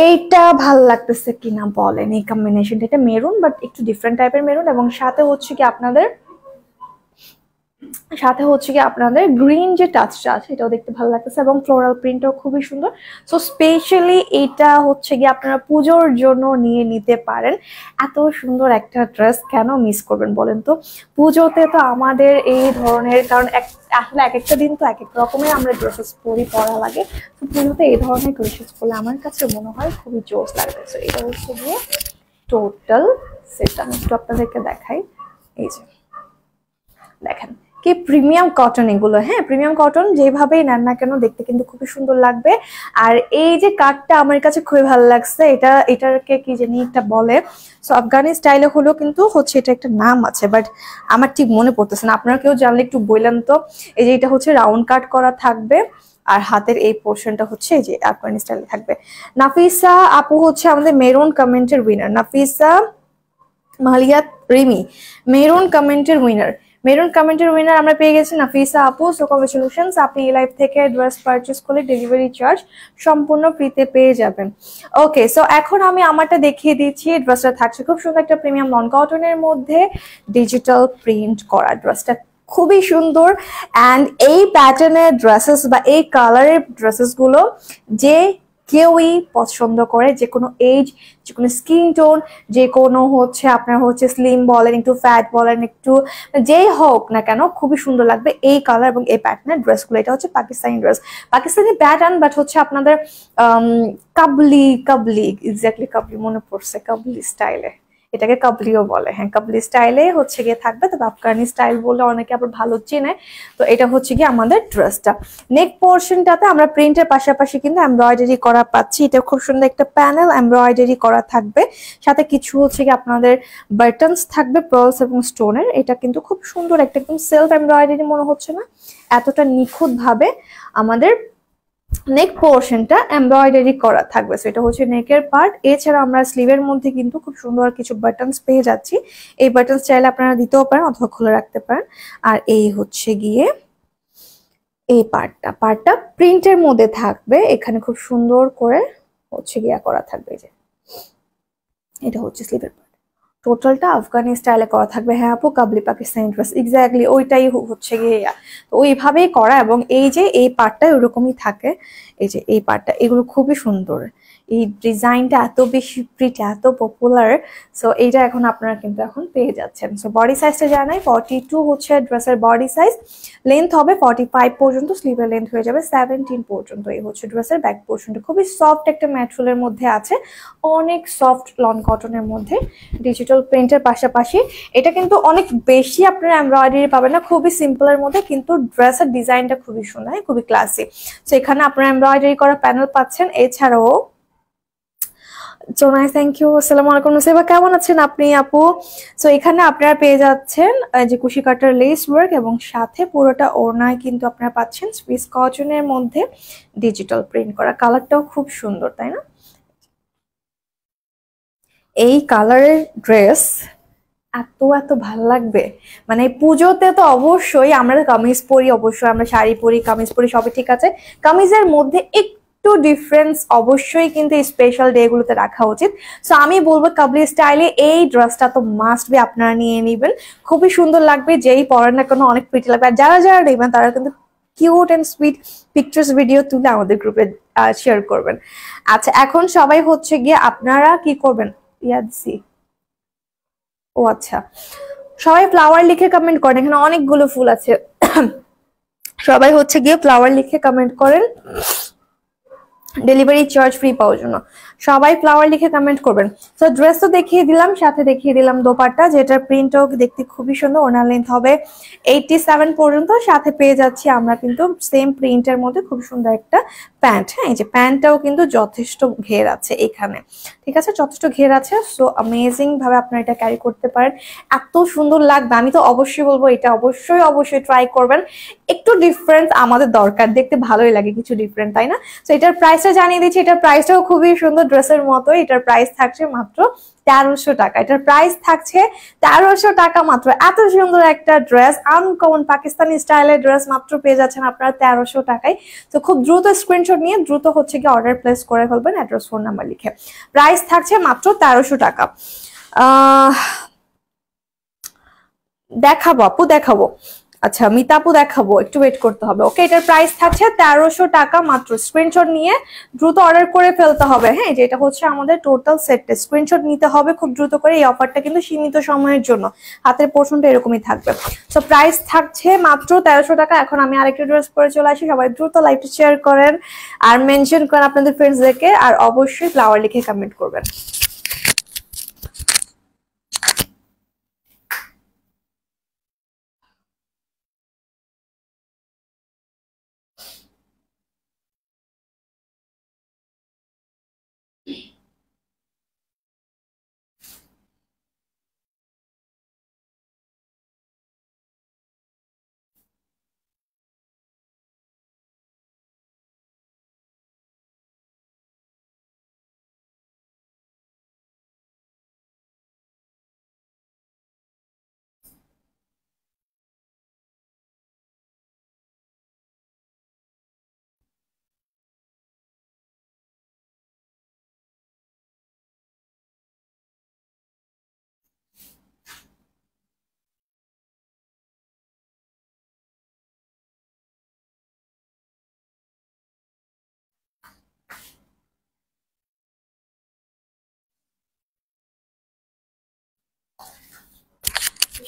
এইটা ভাল লাগতেছে কিনা বলেন এই কম্বিনেশনটা এটা মেরুন বাট একটু ডিফারেন্ট টাইপের মেরুন এবং সাথে হচ্ছে কি আপনাদের সাথে হচ্ছে কি আপনাদের গ্রিন যে টাচটা আছে এটাও দেখতে ভালো লাগতেছে এবং ফ্লোরাল প্রিন্টও খুবই সুন্দর সো স্পেশালি এটা হচ্ছে গিয়ে আপনারা পুজোর জন্য নিয়ে নিতে পারেন এত সুন্দর একটা ড্রেস কেন মিস করবেন বলেন তো পুজোতে তো আমাদের এই ধরনের কারণ এক আসলে এক একটা দিন তো এক এক রকমের আমরা ড্রেসেস পরি পরা লাগে তো পুজোতে এই ধরনের ড্রেসেস পরলে আমার কাছে মনে হয় খুবই জোস লাগবে সো এটা হচ্ছে গিয়ে টোটাল সেট আমি একটু আপনাদেরকে দেখাই এই যে দেখেন কি প্রিমিয়াম কটন এগুলো হ্যাঁ প্রিমিয়াম কটন যেভাবেই নেন না কেন দেখতে কিন্তু খুবই সুন্দর লাগবে আর এই যে কাঠটা আমার কাছে খুবই ভালো লাগছে এটা এটাকে কি জানি একটা বলে সো আফগানি স্টাইলে হলেও কিন্তু হচ্ছে এটা একটা নাম আছে বাট আমার ঠিক মনে পড়তেছে না আপনারা কেউ জানলে একটু বললেন তো এই যে এটা হচ্ছে রাউন্ড কাট করা থাকবে আর হাতের এই পোর্শনটা হচ্ছে এই যে আফগানি স্টাইলে থাকবে নাফিসা আপু হচ্ছে আমাদের মেরুন কমেন্টের উইনার নাফিসা মালিয়া রিমি মেরুন কমেন্টের উইনার মেরুন কমেন্টের উইনার আমরা পেয়ে গেছি নাফিসা আপু সোকমে সলিউশনস আপনি এই লাইফ থেকে ড্রেস পারচেস করলে ডেলিভারি চার্জ সম্পূর্ণ ফ্রিতে পেয়ে যাবেন ওকে সো এখন আমি আমারটা দেখিয়ে দিচ্ছি ড্রেসটা থাকছে খুব সুন্দর একটা প্রিমিয়াম নন কটনের মধ্যে ডিজিটাল প্রিন্ট করা ড্রেসটা খুবই সুন্দর অ্যান্ড এই প্যাটার্নের ড্রেসেস বা এই কালারের ড্রেসেসগুলো যে কেউই পছন্দ করে যে কোনো এজ যে কোনো স্কিন টোন যে কোনো হচ্ছে আপনার হচ্ছে স্লিম বলেন একটু ফ্যাট বলেন একটু যেই হোক না কেন খুবই সুন্দর লাগবে এই কালার এবং এই প্যাটার্নের ড্রেসগুলো এটা হচ্ছে Pakistani dress Pakistani pattern but হচ্ছে আপনাদের কাবলি কাবলি এক্স্যাক্টলি কাবলি মনে পড়ছে কাবলি স্টাইলে এটাকে কাবলিও বলে হ্যাঁ কাবলি স্টাইলে হচ্ছে গিয়ে থাকবে তবে আফগানি স্টাইল বলে অনেকে আবার ভালো চেনে তো এটা হচ্ছে গিয়ে আমাদের ড্রেসটা নেক পোর্শনটাতে আমরা প্রিন্টের পাশাপাশি কিন্তু এমব্রয়ডারি করা পাচ্ছি এটা খুব সুন্দর একটা প্যানেল এমব্রয়ডারি করা থাকবে সাথে কিছু হচ্ছে গিয়ে আপনাদের বাটনস থাকবে পার্লস এবং স্টোনের এটা কিন্তু খুব সুন্দর একটা একদম সেলফ এমব্রয়ডারি মনে হচ্ছে না এতটা নিখুঁতভাবে আমাদের নেক পোর্শনটা এমব্রয়ডারি করা থাকবে সো এটা হচ্ছে নেকের পার্ট এছাড়া আমরা স্লিভের মধ্যে কিন্তু খুব সুন্দর কিছু বাটনস পেয়ে যাচ্ছি এই বাটনস চাইলে আপনারা দিতেও পারেন অথবা খুলে রাখতে পারেন আর এই হচ্ছে গিয়ে এই পার্টটা পার্টটা প্রিন্টের মধ্যে থাকবে এখানে খুব সুন্দর করে হচ্ছে গিয়া করা থাকবে যে এটা হচ্ছে স্লিভের টোটালটা আফগানি স্টাইলে করা থাকবে হ্যাঁ আপু কাবলি পাকিস্তানি ড্রেস এক্স্যাক্টলি ওইটাই হচ্ছে গিয়ে তো ওইভাবেই করা এবং এই যে এই পার্টটা ওরকমই থাকে এই যে এই পার্টটা এগুলো খুবই সুন্দর এই ডিজাইনটা এত বেশি প্রিটি এত পপুলার সো এইটা এখন আপনারা কিন্তু এখন পেয়ে যাচ্ছেন সো বডি সাইজটা জানাই ফর্টি টু হচ্ছে ড্রেসের বডি সাইজ লেন্থ হবে ফর্টি ফাইভ পর্যন্ত স্লিভের লেন্থ হয়ে যাবে সেভেন্টিন পর্যন্ত এই হচ্ছে ড্রেসের ব্যাক পোর্শনটা খুবই সফট একটা ম্যাট্রুলের মধ্যে আছে অনেক সফট লন কটনের মধ্যে ডিজিটাল প্রিন্টের পাশাপাশি এটা কিন্তু অনেক বেশি আপনারা এমব্রয়ডারি পাবেন না খুবই সিম্পলের মধ্যে কিন্তু ড্রেসের ডিজাইনটা খুবই সুন্দর খুবই ক্লাসি সো এখানে আপনারা এমব্রয়ডারি করা প্যানেল পাচ্ছেন এছাড়াও সো থ্যাংক ইউ আসসালামু আলাইকুম নুসেবা কেমন আছেন আপনি আপু সো এখানে আপনারা পেয়ে যাচ্ছেন যে কুশিকাটার লেস ওয়ার্ক এবং সাথে পুরোটা ওড়নায় কিন্তু আপনারা পাচ্ছেন স্পিস কটনের মধ্যে ডিজিটাল প্রিন্ট করা কালারটাও খুব সুন্দর তাই না এই কালারের ড্রেস এত এত ভাল লাগবে মানে পুজোতে তো অবশ্যই আমরা কামিজ পরি অবশ্যই আমরা শাড়ি পরি কামিজ পরি সবই ঠিক আছে কামিজের মধ্যে একটু একটু ডিফারেন্স অবশ্যই কিন্তু স্পেশাল ডেগুলোতে রাখা উচিত সো আমি বলবো কাবলি স্টাইলে এই ড্রেসটা তো মাস্ট বি আপনারা নিয়ে নেবেন খুবই সুন্দর লাগবে যেই পরেন না কোনো অনেক পিটি লাগবে আর যারা যারা নেবেন তারা কিন্তু cute and sweet pictures video তুলে আমাদের গ্রুপে শেয়ার করবেন আচ্ছা এখন সবাই হচ্ছে গিয়ে আপনারা কি করবেন ইয়াদসি ও আচ্ছা সবাই ফ্লাওয়ার লিখে কমেন্ট করেন এখানে অনেকগুলো ফুল আছে [coughs] সবাই হচ্ছে গিয়ে ফ্লাওয়ার লিখে কমেন্ট করেন ডেলিভারি চার্জ ফ্রি পাওয়ার জন্য সবাই ফ্লাওয়ার লিখে কমেন্ট করবেন তো ড্রেস তো দেখিয়ে দিলাম সাথে দেখিয়ে দিলাম দোপারটা যেটার প্রিন্টও দেখতে খুবই সুন্দর ওনার লেন্থ হবে এইটটি পর্যন্ত সাথে পেয়ে যাচ্ছি আমরা কিন্তু সেম প্রিন্টের মধ্যে খুব সুন্দর একটা প্যান্ট হ্যাঁ এই যে প্যান্টটাও কিন্তু যথেষ্ট ঘের আছে এখানে ঠিক আছে যথেষ্ট ঘের আছে সো ভাবে আপনারা এটা ক্যারি করতে পারেন এত সুন্দর লাগবে আমি তো অবশ্যই বলবো এটা অবশ্যই অবশ্যই ট্রাই করবেন একটু ডিফারেন্স আমাদের দরকার দেখতে ভালোই লাগে কিছু ডিফারেন্ট তাই না তো এটার প্রাইসটা জানিয়ে দিচ্ছি এটার প্রাইসটাও খুবই সুন্দর ড্রেসের মতো এটার প্রাইস থাকছে মাত্র তেরোশো টাকা এটার প্রাইস থাকছে তেরোশো টাকা মাত্র এত সুন্দর একটা ড্রেস আনকমন পাকিস্তানি স্টাইলের ড্রেস মাত্র পেয়ে যাচ্ছেন আপনারা তেরোশো টাকায় তো খুব দ্রুত স্ক্রিনশট নিয়ে দ্রুত হচ্ছে কি অর্ডার প্লেস করে ফেলবেন অ্যাড্রেস ফোন নাম্বার লিখে প্রাইস থাকছে মাত্র তেরোশো টাকা দেখাবো আপু দেখাবো আচ্ছা মিতাপু দেখাবো একটু ওয়েট করতে হবে ওকে এটার প্রাইস থাকছে তেরোশো টাকা মাত্র স্ক্রিনশট নিয়ে দ্রুত অর্ডার করে ফেলতে হবে হ্যাঁ যেটা হচ্ছে আমাদের টোটাল সেটটা স্ক্রিনশট নিতে হবে খুব দ্রুত করে এই অফারটা কিন্তু সীমিত সময়ের জন্য হাতের পোর্শনটা এরকমই থাকবে সো প্রাইস থাকছে মাত্র তেরোশো টাকা এখন আমি আরেকটা ড্রেস পরে চলে আসি সবাই দ্রুত লাইভটা শেয়ার করেন আর মেনশন করেন আপনাদের ফ্রেন্ডসদেরকে আর অবশ্যই ফ্লাওয়ার লিখে কমেন্ট করবেন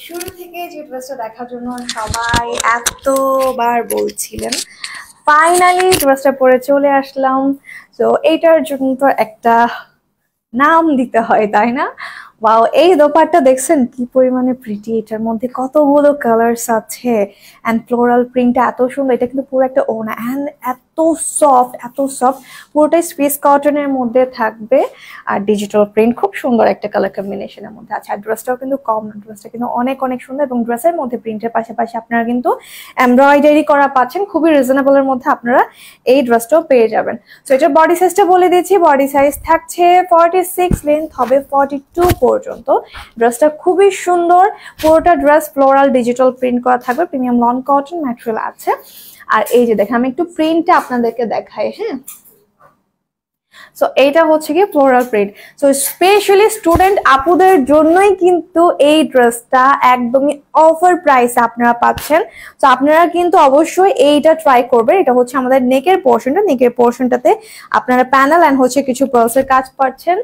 শুরু থেকে যে ড্রেসটা দেখার জন্য সবাই এতবার বলছিলেন ফাইনালি ড্রেসটা পরে চলে আসলাম তো এইটার জন্য তো একটা নাম দিতে হয় তাই না ওয়াও এই দোপারটা দেখছেন কি পরিমাণে প্রিটি এটার মধ্যে কতগুলো কালার্স আছে অ্যান্ড ফ্লোরাল প্রিন্টটা এত সুন্দর এটা কিন্তু পুরো একটা ওনা অ্যান্ড এত সফট এত সফট পুরোটাই স্পেস কটনের মধ্যে থাকবে আর ডিজিটাল প্রিন্ট খুব সুন্দর একটা কালার কম্বিনেশনের মধ্যে আছে আর ড্রেসটাও কিন্তু কম না ড্রেসটা কিন্তু অনেক অনেক সুন্দর এবং ড্রেসের মধ্যে প্রিন্টের পাশাপাশি আপনারা কিন্তু এমব্রয়ডারি করা পাচ্ছেন খুবই রিজনেবলের মধ্যে আপনারা এই ড্রেসটাও পেয়ে যাবেন তো এটা বডি সাইজটা বলে দিয়েছি বডি সাইজ থাকছে ফর্টি সিক্স লেন্থ হবে ফর্টি টু পর্যন্ত ড্রেসটা খুবই সুন্দর পুরোটা ড্রেস ফ্লোরাল ডিজিটাল প্রিন্ট করা থাকবে প্রিমিয়াম লন কটন ম্যাটেরিয়াল আছে আর এই যে দেখেন আমি একটু প্রিন্টটা আপনাদেরকে দেখাই হ্যাঁ সো এইটা হচ্ছে কি floral print so specially student আপুদের জন্যই কিন্তু এই ড্রেসটা একদমই অফার প্রাইসে আপনারা পাচ্ছেন তো আপনারা কিন্তু অবশ্যই এইটা ট্রাই করবেন এটা হচ্ছে আমাদের নেকের পোর্শনটা নেকের পোর্শনটাতে আপনারা প্যানেল অ্যান্ড হচ্ছে কিছু পার্লসের কাজ পাচ্ছেন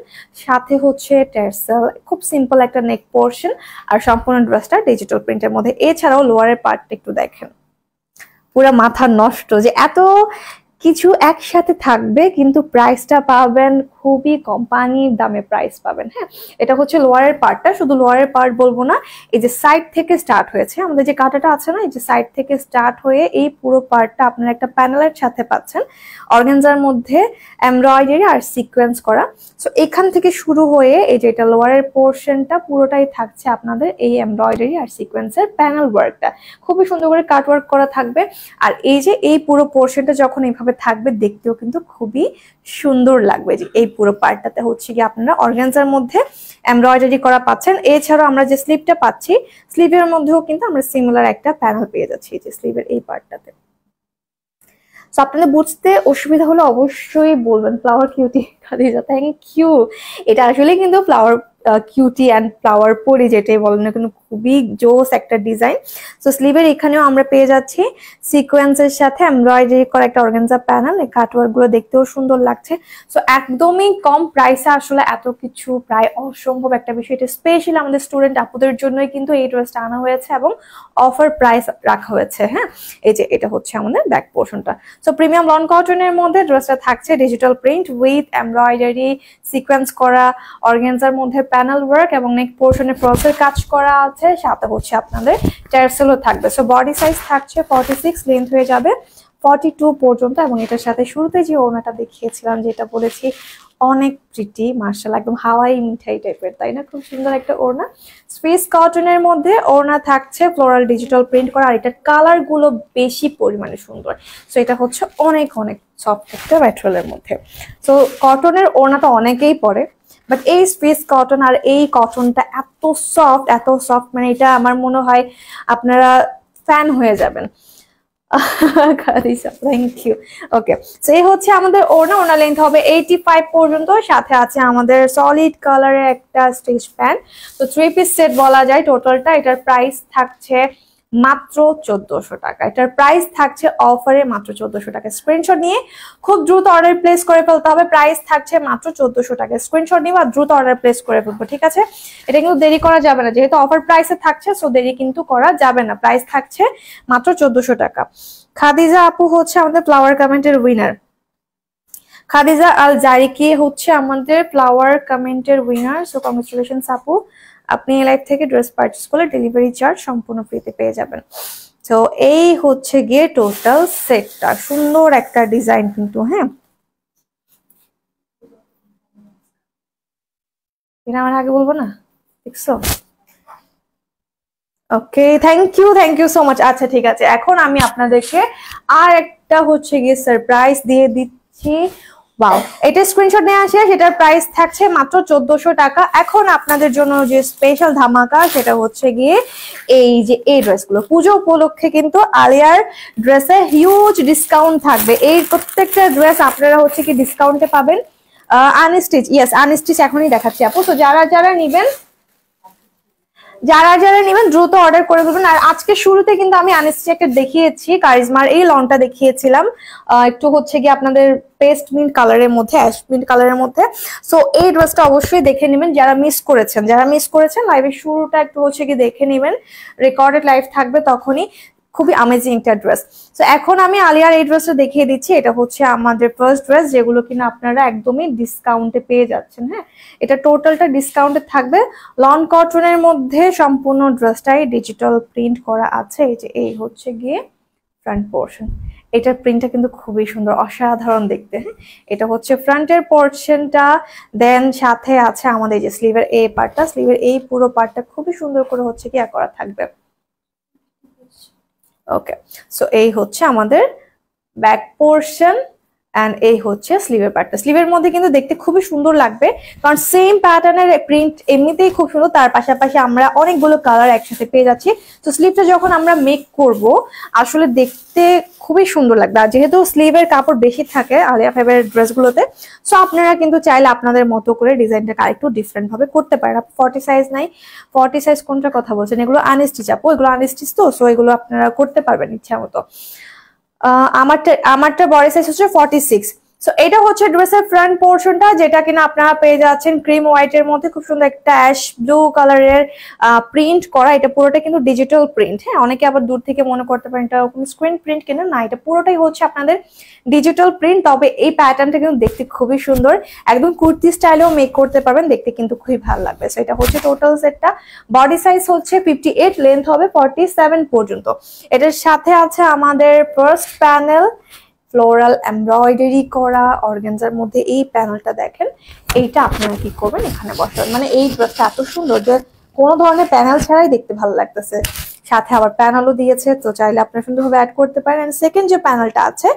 সাথে হচ্ছে টেরসেল খুব সিম্পল একটা নেক পোর্শন আর সম্পূর্ণ ড্রেসটা ডিজিটাল প্রিন্টের মধ্যে এছাড়াও লোয়ারের পার্টটা একটু দেখেন পুরা মাথা নষ্ট যে এত কিছু একসাথে থাকবে কিন্তু প্রাইসটা পাবেন খুবই কোম্পানির দামে প্রাইস পাবেন হ্যাঁ এটা হচ্ছে লোয়ারের পার্টটা শুধু লোয়ারের পার্ট বলবো না এই যে সাইড থেকে স্টার্ট হয়েছে আমাদের যে কাটাটা আছে না এই যে সাইড থেকে স্টার্ট হয়ে এই পুরো পার্টটা আপনারা একটা প্যানেলের সাথে পাচ্ছেন অর্গেনজার মধ্যে এমব্রয়ডারি আর সিকোয়েন্স করা সো এখান থেকে শুরু হয়ে এই যে এটা লোয়ারের পোর্শনটা পুরোটাই থাকছে আপনাদের এই এমব্রয়ডারি আর সিকোয়েন্সের প্যানেল ওয়ার্কটা খুবই সুন্দর করে কাট ওয়ার্ক করা থাকবে আর এই যে এই পুরো পোর্শনটা যখন এইভাবে থাকবে দেখতেও কিন্তু খুবই সুন্দর লাগবে যে এই পুরো পার্টটাতে হচ্ছে কি আপনারা অর্গেনজার মধ্যে এমব্রয়ডারি করা পাচ্ছেন এছাড়াও আমরা যে স্লিপটা পাচ্ছি স্লিপের মধ্যেও কিন্তু আমরা সিমিলার একটা প্যানেল পেয়ে যাচ্ছি যে স্লিপের এই পার্টটাতে সো আপনাদের বুঝতে অসুবিধা হলে অবশ্যই বলবেন flower cutie Khadija thank you এটা আসলে কিন্তু ফ্লাওয়ার কিউটি অ্যান্ড ফ্লাওয়ার পরি যেটাই বলেন না কেন খুবই জোস একটা ডিজাইন সো স্লিভের এখানেও আমরা পেয়ে যাচ্ছি সিকোয়েন্সের সাথে এমব্রয়ডারি করা একটা অর্গানজা প্যানেল এই কাটওয়ার্কগুলো দেখতেও সুন্দর লাগছে সো একদমই কম প্রাইসে আসলে এত কিছু প্রায় অসম্ভব একটা বিষয় এটা স্পেশালি আমাদের স্টুডেন্ট আপুদের জন্যই কিন্তু এই ড্রেসটা আনা হয়েছে এবং অফার প্রাইস রাখা হয়েছে হ্যাঁ এই যে এটা হচ্ছে আমাদের ব্যাক পোর্শনটা সো প্রিমিয়াম লন কটনের মধ্যে ড্রেসটা থাকছে digital print with embroidery sequence করা অর্গানজার মধ্যে প্যানেল ওয়ার্ক এবং নেক পোর্শনে প্রসের কাজ করা আছে সাথে হচ্ছে আপনাদের টেরসেলও থাকবে সো বডি সাইজ থাকছে ফর্টি সিক্স লেন্থ হয়ে যাবে ফর্টি টু পর্যন্ত এবং এটার সাথে শুরুতে যে ওনাটা দেখিয়েছিলাম যেটা বলেছি অনেক প্রিটি মার্শাল একদম হাওয়াই মিঠাই টাইপের তাই না খুব সুন্দর একটা ওড়না স্পেস কটনের মধ্যে ওড়না থাকছে ফ্লোরাল ডিজিটাল প্রিন্ট করা আর এটার কালারগুলো বেশি পরিমাণে সুন্দর সো এটা হচ্ছে অনেক অনেক সফট একটা ম্যাটেরিয়ালের মধ্যে সো কটনের ওড়নাটা অনেকেই পরে বাট এই স্পেস কটন আর এই কটনটা এত সফট এত সফট মানে এটা আমার মনে হয় আপনারা ফ্যান হয়ে যাবেন থ্যাংক ইউ ওকে সো এই হচ্ছে আমাদের ওনা ওনা লেন্থ হবে এইটি ফাইভ পর্যন্ত সাথে আছে আমাদের সলিড কালারের একটা স্টেজ ফ্যান তো থ্রি পিস সেট বলা যায় টোটালটা এটার প্রাইস থাকছে মাত্র চোদ্দশো টাকা এটার প্রাইস থাকছে অফারে মাত্র চোদ্দশো টাকা স্ক্রিনশট নিয়ে খুব দ্রুত অর্ডার প্লেস করে ফেলতে হবে প্রাইস থাকছে মাত্র চোদ্দশো টাকা স্ক্রিনশট নিয়ে বা দ্রুত অর্ডার প্লেস করে ফেলবো ঠিক আছে এটা কিন্তু দেরি করা যাবে না যেহেতু অফার প্রাইসে থাকছে সো দেরি কিন্তু করা যাবে না প্রাইস থাকছে মাত্র চোদ্দশো টাকা খাদিজা আপু হচ্ছে আমাদের ফ্লাওয়ার কামেন্টের উইনার খাদিজা আল জারিকি হচ্ছে আমাদের ফ্লাওয়ার কমেন্টের উইনার সো কংগ্রেচুলেশন আপু আপনি এই লাইফ থেকে ড্রেস পার্চেস করলে ডেলিভারি চার্জ সম্পূর্ণ ফ্রিতে পেয়ে যাবেন তো এই হচ্ছে গিয়ে টোটাল সেটটা সুন্দর একটা ডিজাইন কিন্তু হ্যাঁ এটা আমার আগে বলবো না দেখছো okay thank you thank you so much আচ্ছা ঠিক আছে এখন আমি আপনাদেরকে আর একটা হচ্ছে গিয়ে সারপ্রাইজ দিয়ে দিচ্ছি ওয়াও এটা স্ক্রিনশট নিয়ে আসে সেটার প্রাইস থাকছে মাত্র চোদ্দশো টাকা এখন আপনাদের জন্য যে স্পেশাল ধামাকা সেটা হচ্ছে গিয়ে এই যে এই ড্রেসগুলো পুজো উপলক্ষে কিন্তু আলিয়ার ড্রেসে হিউজ ডিসকাউন্ট থাকবে এই প্রত্যেকটা ড্রেস আপনারা হচ্ছে কি ডিসকাউন্টে পাবেন আনস্টিচ ইয়েস আনস্টিচ এখনই দেখাচ্ছি আপু তো যারা যারা নেবেন যারা যারা নেবেন দ্রুত অর্ডার করে দেবেন আর আজকে শুরুতে কিন্তু আমি আনস্ট্রাক্টে দেখিয়েছি কারিজমার এই লনটা দেখিয়েছিলাম একটু হচ্ছে গিয়ে আপনাদের পেস্ট মিন্ট কালারের মধ্যে অ্যাশ মিন্ট কালারের মধ্যে সো এই ড্রেসটা অবশ্যই দেখে নেবেন যারা মিস করেছেন যারা মিস করেছেন লাইভের শুরুটা একটু হচ্ছে গিয়ে দেখে নেবেন রেকর্ডেড লাইভ থাকবে তখনই খুবই আমেজিং একটা ড্রেস তো এখন আমি আলিয়ার এই ড্রেসটা দেখিয়ে দিচ্ছি এটা হচ্ছে আমাদের ফার্স্ট ড্রেস যেগুলো কিনা আপনারা একদমই ডিসকাউন্টে পেয়ে যাচ্ছেন হ্যাঁ এটা টোটালটা ডিসকাউন্টে থাকবে লন কটনের মধ্যে সম্পূর্ণ ড্রেসটাই ডিজিটাল প্রিন্ট করা আছে এই যে এই হচ্ছে গিয়ে ফ্রন্ট পোর্শন এটার প্রিন্টটা কিন্তু খুবই সুন্দর অসাধারণ দেখতে হ্যাঁ? এটা হচ্ছে ফ্রন্টের পোর্শনটা দেন সাথে আছে আমাদের যে স্লিভের এই পার্টটা স্লিভের এই পুরো পার্টটা খুবই সুন্দর করে হচ্ছে কি করা থাকবে ওকে সো এই হচ্ছে আমাদের ব্যাক পোর্শন অ্যান্ড এই হচ্ছে স্লিভের প্যাটার্ন স্লিভের মধ্যে কিন্তু দেখতে খুবই সুন্দর লাগবে কারণ সেম প্যাটার্নের প্রিন্ট এমনিতেই খুব সুন্দর তার পাশাপাশি আমরা অনেকগুলো কালার একসাথে পেয়ে যাচ্ছি তো স্লিভটা যখন আমরা মেক করব আসলে দেখতে খুবই সুন্দর লাগবে আর যেহেতু স্লিভের কাপড় বেশি থাকে আলিয়া ফাইভের ড্রেসগুলোতে সো আপনারা কিন্তু চাইলে আপনাদের মতো করে ডিজাইনটাকে আরেকটু ডিফারেন্টভাবে করতে পারেন আপনি ফর্টি সাইজ নাই ফর্টি সাইজ কোনটা কথা বলছেন এগুলো আনস্টিচ আপু এগুলো আনস্টিচ তো সো এগুলো আপনারা করতে পারবেন ইচ্ছা মতো আমারটা আমারটা বয়স সাইজ হচ্ছে ফর্টি সিক্স সো এটা হচ্ছে ড্রেসের ফ্রন্ট পোর্শনটা যেটা কিনা আপনারা পেয়ে যাচ্ছেন ক্রিম হোয়াইট এর মধ্যে খুব সুন্দর একটা অ্যাশ ব্লু কালারের প্রিন্ট করা এটা পুরোটা কিন্তু ডিজিটাল প্রিন্ট হ্যাঁ অনেকে আবার দূর থেকে মনে করতে পারেন এটা ওরকম স্ক্রিন প্রিন্ট কিনা না এটা পুরোটাই হচ্ছে আপনাদের ডিজিটাল প্রিন্ট তবে এই প্যাটার্নটা কিন্তু দেখতে খুবই সুন্দর একদম কুর্তি স্টাইলেও মেক করতে পারবেন দেখতে কিন্তু খুবই ভালো লাগবে সো এটা হচ্ছে টোটাল সেটটা বডি সাইজ হচ্ছে ফিফটি এইট লেন্থ হবে ফর্টি সেভেন পর্যন্ত এটার সাথে আছে আমাদের ফার্স্ট প্যানেল ফ্লোরাল এমব্রয়ডারি করা অর্গেনজার মধ্যে এই প্যানেলটা দেখেন এইটা আপনারা কি করবেন এখানে বসাবেন মানে এই ড্রেসটা এত সুন্দর যে কোনো ধরনের প্যানেল ছাড়াই দেখতে ভালো লাগতেছে সাথে আবার প্যানেলও দিয়েছে তো চাইলে আপনারা সুন্দরভাবে অ্যাড করতে পারেন অ্যান্ড সেকেন্ড যে প্যানেলটা আছে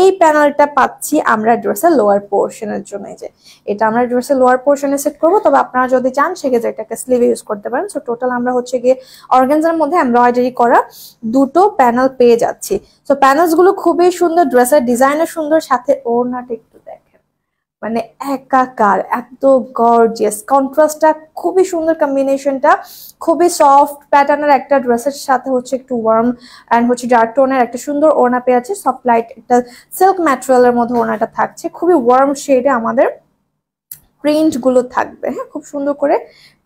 এই প্যানেলটা পাচ্ছি আমরা ড্রেসের লোয়ার পোর্শনের জন্য যে এটা আমরা ড্রেসের লোয়ার পোর্শনে সেট করবো তবে আপনারা যদি চান সেক্ষেত্রে এটা স্লিভ স্লিভে ইউজ করতে পারেন সো টোটাল আমরা হচ্ছে গিয়ে অর্গেন্সার মধ্যে এমব্রয়ডারি করা দুটো প্যানেল পেয়ে যাচ্ছি সো প্যানেলসগুলো খুবই সুন্দর ড্রেসের ডিজাইনও সুন্দর সাথে ওড়নাটা একটু মানে একাকার এত গর্জিয়াস কন্ট্রাস্টটা খুবই সুন্দর কম্বিনেশনটা খুবই সফট প্যাটার্নের একটা ড্রেসের সাথে হচ্ছে একটু ওয়ার্ম অ্যান্ড হচ্ছে ডার্ক টোনের একটা সুন্দর ওড়না পেয়ে আছে সফট লাইট একটা সিল্ক ম্যাটেরিয়ালের মধ্যে ওড়নাটা থাকছে খুবই ওয়ার্ম শেডে আমাদের প্রিন্টগুলো থাকবে হ্যাঁ খুব সুন্দর করে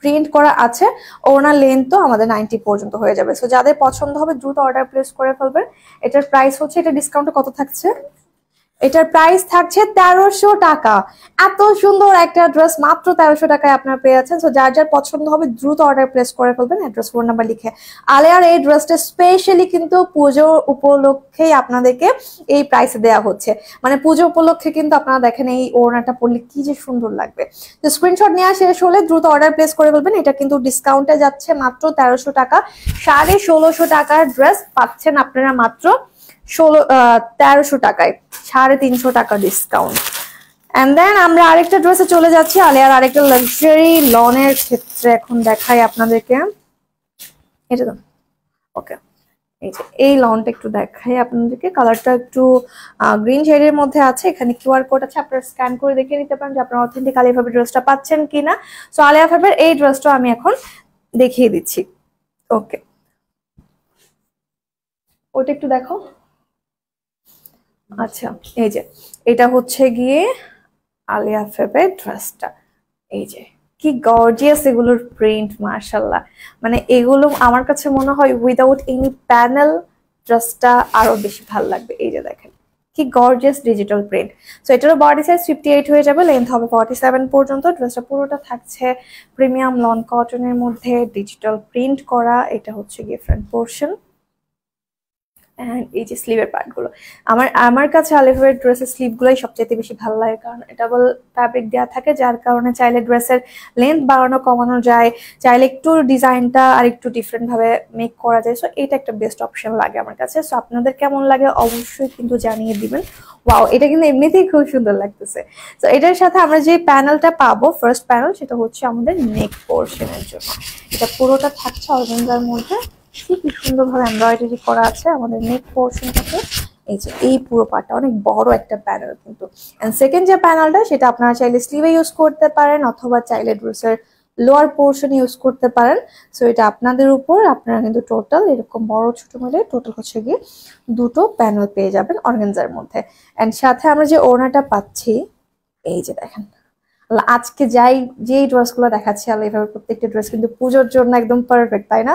প্রিন্ট করা আছে ওনার লেন্থও আমাদের নাইনটি পর্যন্ত হয়ে যাবে সো যাদের পছন্দ হবে দ্রুত অর্ডার প্লেস করে ফেলবেন এটার প্রাইস হচ্ছে এটা ডিসকাউন্ট কত থাকছে এটার প্রাইস থাকছে তেরোশো টাকা এত সুন্দর একটা ড্রেস মাত্র তেরোশো টাকায় আপনারা পেয়ে যাচ্ছেন সো যার যার পছন্দ হবে দ্রুত অর্ডার প্লেস করে ফেলবেন অ্যাড্রেস ফোন নাম্বার লিখে আলেয়ার এই ড্রেসটা স্পেশালি কিন্তু পুজো উপলক্ষেই আপনাদেরকে এই প্রাইস দেয়া হচ্ছে মানে পুজো উপলক্ষে কিন্তু আপনারা দেখেন এই ওড়নাটা পড়লে কি যে সুন্দর লাগবে তো স্ক্রিনশট নেওয়া শেষ হলে দ্রুত অর্ডার প্লেস করে ফেলবেন এটা কিন্তু ডিসকাউন্টে যাচ্ছে মাত্র তেরোশো টাকা সাড়ে ষোলোশো টাকার ড্রেস পাচ্ছেন আপনারা মাত্র ষোলো তেরোশো টাকায় সাড়ে তিনশো টাকা ডিসকাউন্ট অ্যান্ড দেন আমরা আরেকটা ড্রেসে চলে যাচ্ছি আলিয়ার আরেকটা লাক্সারি লনের ক্ষেত্রে এখন দেখাই আপনাদেরকে এটা ওকে এই যে এই লনটা একটু দেখাই আপনাদেরকে কালারটা একটু গ্রিন শেডের মধ্যে আছে এখানে কিউআর কোড আছে আপনারা স্ক্যান করে দেখে নিতে পারেন যে আপনারা অথেন্টিক আলিয়া ফাবের ড্রেসটা পাচ্ছেন কি না সো আলিয়া ফাবের এই ড্রেসটা আমি এখন দেখিয়ে দিচ্ছি ওকে ওটা একটু দেখো আচ্ছা এই যে এটা হচ্ছে গিয়ে আলিয়া ফেবে ড্রেসটা এই যে কি গর্জিয়াস এগুলোর প্রিন্ট মার্শাল্লাহ মানে এগুলো আমার কাছে মনে হয় উইদাউট এনি প্যানেল ড্রেসটা আরো বেশি ভালো লাগবে এই যে দেখেন কি গর্জিয়াস ডিজিটাল প্রিন্ট সো এটারও বডি সাইজ ফিফটি এইট হয়ে যাবে লেন্থ হবে ফর্টি সেভেন পর্যন্ত ড্রেসটা পুরোটা থাকছে প্রিমিয়াম লন কটনের মধ্যে ডিজিটাল প্রিন্ট করা এটা হচ্ছে গিয়ে ফ্রন্ট পোর্শন এই যে স্লিভের পার্টগুলো আমার আমার কাছে আলিফের ড্রেসের স্লিভগুলোই সবচেয়ে বেশি ভালো লাগে কারণ এটা বল ফ্যাব্রিক দেওয়া থাকে যার কারণে চাইলে ড্রেসের লেন্থ বাড়ানো কমানো যায় চাইলে একটু ডিজাইনটা আর একটু ডিফারেন্টভাবে মেক করা যায় সো এটা একটা বেস্ট অপশন লাগে আমার কাছে সো আপনাদের কেমন লাগে অবশ্যই কিন্তু জানিয়ে দিবেন ওয়াও এটা কিন্তু এমনিতেই খুব সুন্দর লাগতেছে সো এটার সাথে আমরা যে প্যানেলটা পাবো ফার্স্ট প্যানেল সেটা হচ্ছে আমাদের নেক পোর্শনের জন্য এটা পুরোটা থাকছে অরগেঞ্জার মধ্যে কি কি সুন্দরভাবে এমব্রয়ডারি করা আছে আমাদের নেক পোর্শনটাতে এই যে এই পুরো পার্টটা অনেক বড় একটা প্যানেল কিন্তু অ্যান্ড সেকেন্ড যে প্যানেলটা সেটা আপনারা চাইলে স্লিভে ইউজ করতে পারেন অথবা চাইলে ড্রেসের লোয়ার পোর্শন ইউজ করতে পারেন সো এটা আপনাদের উপর আপনারা কিন্তু টোটাল এরকম বড় ছোট মিলে টোটাল হচ্ছে গিয়ে দুটো প্যানেল পেয়ে যাবেন অর্গেনজার মধ্যে অ্যান্ড সাথে আমরা যে ওড়নাটা পাচ্ছি এই যে দেখেন আজকে যাই যেই ড্রেসগুলো দেখাচ্ছি আল্লাহ এভাবে প্রত্যেকটা ড্রেস কিন্তু পুজোর জন্য একদম পারফেক্ট তাই না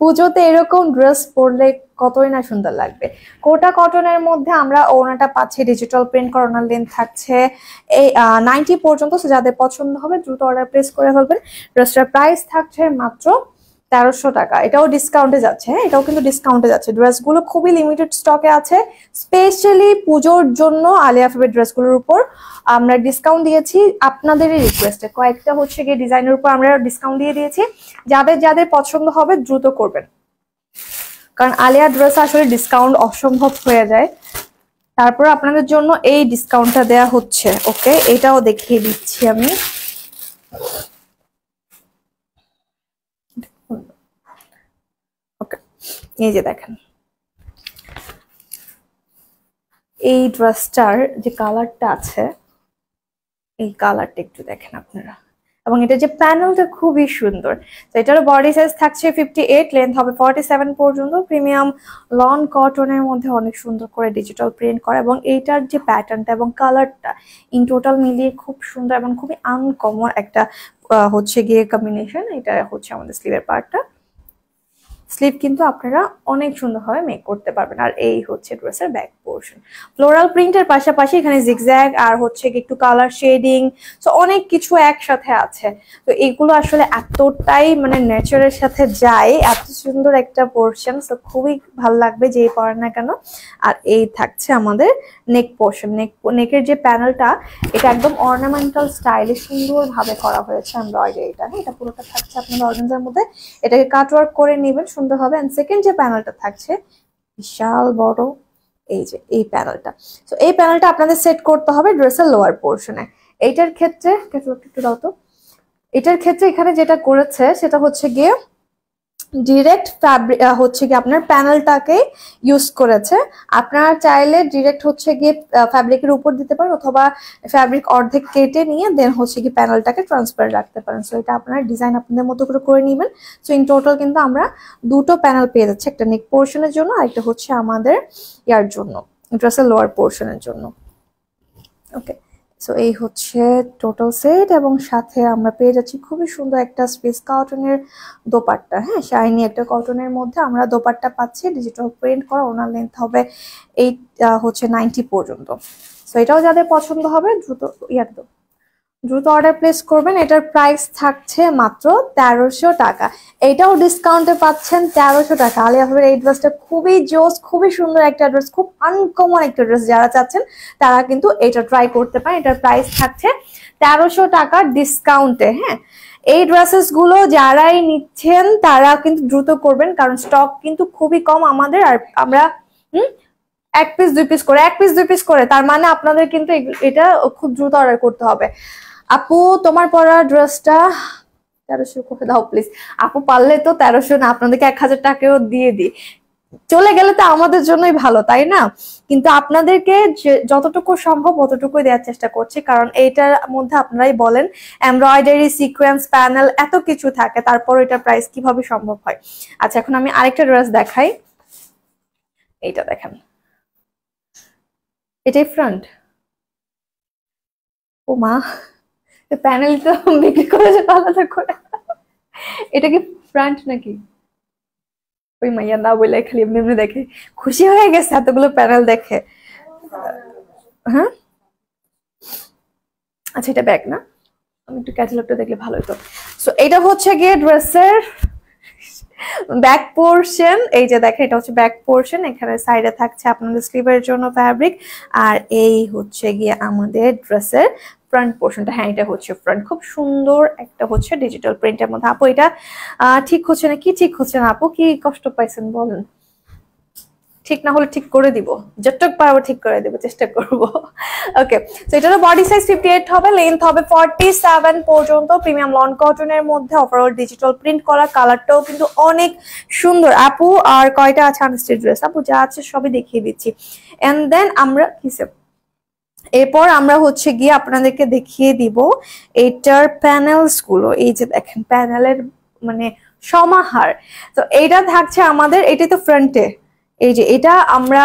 পুজোতে এরকম ড্রেস পরলে কতই না সুন্দর লাগবে কোটা কটনের মধ্যে আমরা ওনাটা পাচ্ছি ডিজিটাল প্রিন্ট করোনার লেন্থ থাকছে এই নাইনটি পর্যন্ত যাদের পছন্দ হবে দ্রুত অর্ডার প্লেস করে ফেলবেন ড্রেসটার প্রাইস থাকছে মাত্র তেরোশো টাকা এটাও ডিসকাউন্টে যাচ্ছে হ্যাঁ এটাও কিন্তু ডিসকাউন্টে যাচ্ছে ড্রেসগুলো খুবই লিমিটেড স্টকে আছে স্পেশালি পুজোর জন্য আলিয়া ফেবের ড্রেসগুলোর উপর আমরা ডিসকাউন্ট দিয়েছি আপনাদেরই রিকোয়েস্টে কয়েকটা হচ্ছে গিয়ে ডিজাইনের উপর আমরা ডিসকাউন্ট দিয়ে দিয়েছি যাদের যাদের পছন্দ হবে দ্রুত করবেন কারণ আলিয়া ড্রেস আসলে ডিসকাউন্ট অসম্ভব হয়ে যায় তারপর আপনাদের জন্য এই ডিসকাউন্টটা দেয়া হচ্ছে ওকে এটাও দেখিয়ে দিচ্ছি আমি এই যে দেখেন এই ড্রেসটার যে কালারটা আছে এই কালারটা একটু দেখেন আপনারা এবং এটা যে প্যানেলটা খুবই সুন্দর তো এটারও বডি সাইজ থাকছে ফিফটি এইট লেন্থ হবে ফর্টি সেভেন পর্যন্ত প্রিমিয়াম লন কটনের মধ্যে অনেক সুন্দর করে ডিজিটাল প্রিন্ট করা এবং এইটার যে প্যাটার্নটা এবং কালারটা ইন টোটাল মিলিয়ে খুব সুন্দর এবং খুবই আনকমন একটা হচ্ছে গিয়ে কম্বিনেশন এটা হচ্ছে আমাদের স্লিভের পার্টটা স্লিভ কিন্তু আপনারা অনেক সুন্দরভাবে মেক করতে পারবেন আর এই হচ্ছে ড্রেসের ব্যাক পোর্শন ফ্লোরাল প্রিন্টের পাশাপাশি এখানে জিগজ্যাগ আর হচ্ছে একটু কালার শেডিং সো অনেক কিছু একসাথে আছে তো এগুলো আসলে এতটাই মানে নেচারের সাথে যায় এত সুন্দর একটা পোর্শন সো খুবই ভালো লাগবে যেই পরে না কেন আর এই থাকছে আমাদের নেক পোর্শন নেক নেকের যে প্যানেলটা এটা একদম অর্নামেন্টাল স্টাইলে সুন্দরভাবে করা হয়েছে এমব্রয়ডারিটা হ্যাঁ এটা পুরোটা থাকছে আপনার অর্গেন্জার মধ্যে এটাকে কাটওয়ার্ক করে নেবেন সুন্দর হবে অ্যান্ড সেকেন্ড যে প্যানেলটা থাকছে বিশাল বড় এই যে এই প্যানেলটা তো এই প্যানেলটা আপনাদের সেট করতে হবে ড্রেসের লোয়ার পোর্শনে এইটার ক্ষেত্রে একটু দাও তো এটার ক্ষেত্রে এখানে যেটা করেছে সেটা হচ্ছে গিয়ে ডিরেক্ট ফ্যাব্রিক হচ্ছে গিয়ে আপনার প্যানেলটাকে ইউজ করেছে আপনারা চাইলে ডিরেক্ট হচ্ছে গিয়ে ফ্যাব্রিকের উপর দিতে পারেন অথবা ফ্যাব্রিক অর্ধেক কেটে নিয়ে দেন হচ্ছে গিয়ে প্যানেলটাকে ট্রান্সপারেন্ট রাখতে পারেন সো এটা আপনার ডিজাইন আপনাদের মতো করে করে নেবেন সো ইন টোটাল কিন্তু আমরা দুটো প্যানেল পেয়ে যাচ্ছি একটা নেক পোর্শনের জন্য আর একটা হচ্ছে আমাদের ইয়ার জন্য ড্রেসের লোয়ার পোর্শনের জন্য ওকে সো এই হচ্ছে টোটাল সেট এবং সাথে আমরা পেয়ে যাচ্ছি খুবই সুন্দর একটা স্পেস কার্টনের দোপাট্টা হ্যাঁ শাইনি একটা কটনের মধ্যে আমরা দোপাট্টা পাচ্ছি ডিজিটাল প্রিন্ট করা ওনার লেন্থ হবে এই হচ্ছে নাইনটি পর্যন্ত সো এটাও যাদের পছন্দ হবে দ্রুত ইয়ার দ্রুত অর্ডার প্লেস করবেন এটার প্রাইস থাকছে মাত্র তেরোশো টাকা এটাও ডিসকাউন্টে পাচ্ছেন তেরোশো টাকা আলিয়া ভাবের এই ড্রেসটা খুবই জোস খুবই সুন্দর একটা ড্রেস খুব আনকমন একটা ড্রেস যারা চাচ্ছেন তারা কিন্তু এটা ট্রাই করতে পারেন এটার প্রাইস থাকছে তেরোশো টাকা ডিসকাউন্টে হ্যাঁ এই ড্রেসেস গুলো যারাই নিচ্ছেন তারা কিন্তু দ্রুত করবেন কারণ স্টক কিন্তু খুবই কম আমাদের আর আমরা হুম এক পিস দুই পিস করে এক পিস দুই পিস করে তার মানে আপনাদের কিন্তু এটা খুব দ্রুত অর্ডার করতে হবে আপু তোমার পরা ড্রেসটা তেরোশো করে দাও প্লিজ আপু পারলে তো তেরোশো না আপনাদেরকে এক হাজার টাকাও দিয়ে দিই চলে গেলে তো আমাদের জন্যই ভালো তাই না কিন্তু আপনাদেরকে যতটুকু সম্ভব অতটুকু দেওয়ার চেষ্টা করছি কারণ এইটার মধ্যে আপনারাই বলেন এমব্রয়ডারি সিকোয়েন্স প্যানেল এত কিছু থাকে তারপর এটা প্রাইস কিভাবে সম্ভব হয় আচ্ছা এখন আমি আরেকটা ড্রেস দেখাই এইটা দেখেন এটাই ফ্রন্ট ও মা প্যানেল তো বিক্রি করেছে আলাদা করে এটা কি ফ্রন্ট নাকি ওই মাইয়া না বলে খালি এমনি এমনি দেখে খুশি হয়ে গেছে এতগুলো প্যানেল দেখে হ্যাঁ আচ্ছা এটা ব্যাগ না আমি একটু ক্যাটালগটা দেখলে ভালো হতো সো এটা হচ্ছে গিয়ে ড্রেসের ব্যাক পোর্শন এই যে দেখেন এটা হচ্ছে ব্যাক পোর্শন এখানে সাইডে থাকছে আপনাদের স্লিভের জন্য ফ্যাব্রিক আর এই হচ্ছে গিয়ে আমাদের ড্রেসের ফ্রন্ট পোর্শনটা হ্যাঁ এটা হচ্ছে ফ্রন্ট খুব সুন্দর একটা হচ্ছে ডিজিটাল প্রিন্টের মধ্যে আপু এটা ঠিক হচ্ছে না কি ঠিক হচ্ছে না আপু কি কষ্ট পাইছেন বলেন ঠিক না হলে ঠিক করে দিব যতটুক পারবো ঠিক করে দেবো চেষ্টা করব ওকে তো এটারও বডি সাইজ ফিফটি এইট হবে লেন্থ হবে ফর্টি সেভেন পর্যন্ত প্রিমিয়াম লন কটনের মধ্যে ওভারঅল ডিজিটাল প্রিন্ট করা কালারটাও কিন্তু অনেক সুন্দর আপু আর কয়টা আছে আনস্টেড ড্রেস আপু যা আছে সবই দেখিয়ে দিচ্ছি এন্ড দেন আমরা কিসে এরপর আমরা হচ্ছে গিয়ে আপনাদেরকে দেখিয়ে দিব এটার গুলো এই যে দেখেন প্যানেলের মানে সমাহার তো এইটা থাকছে আমাদের এটা তো ফ্রন্টে এই যে এটা আমরা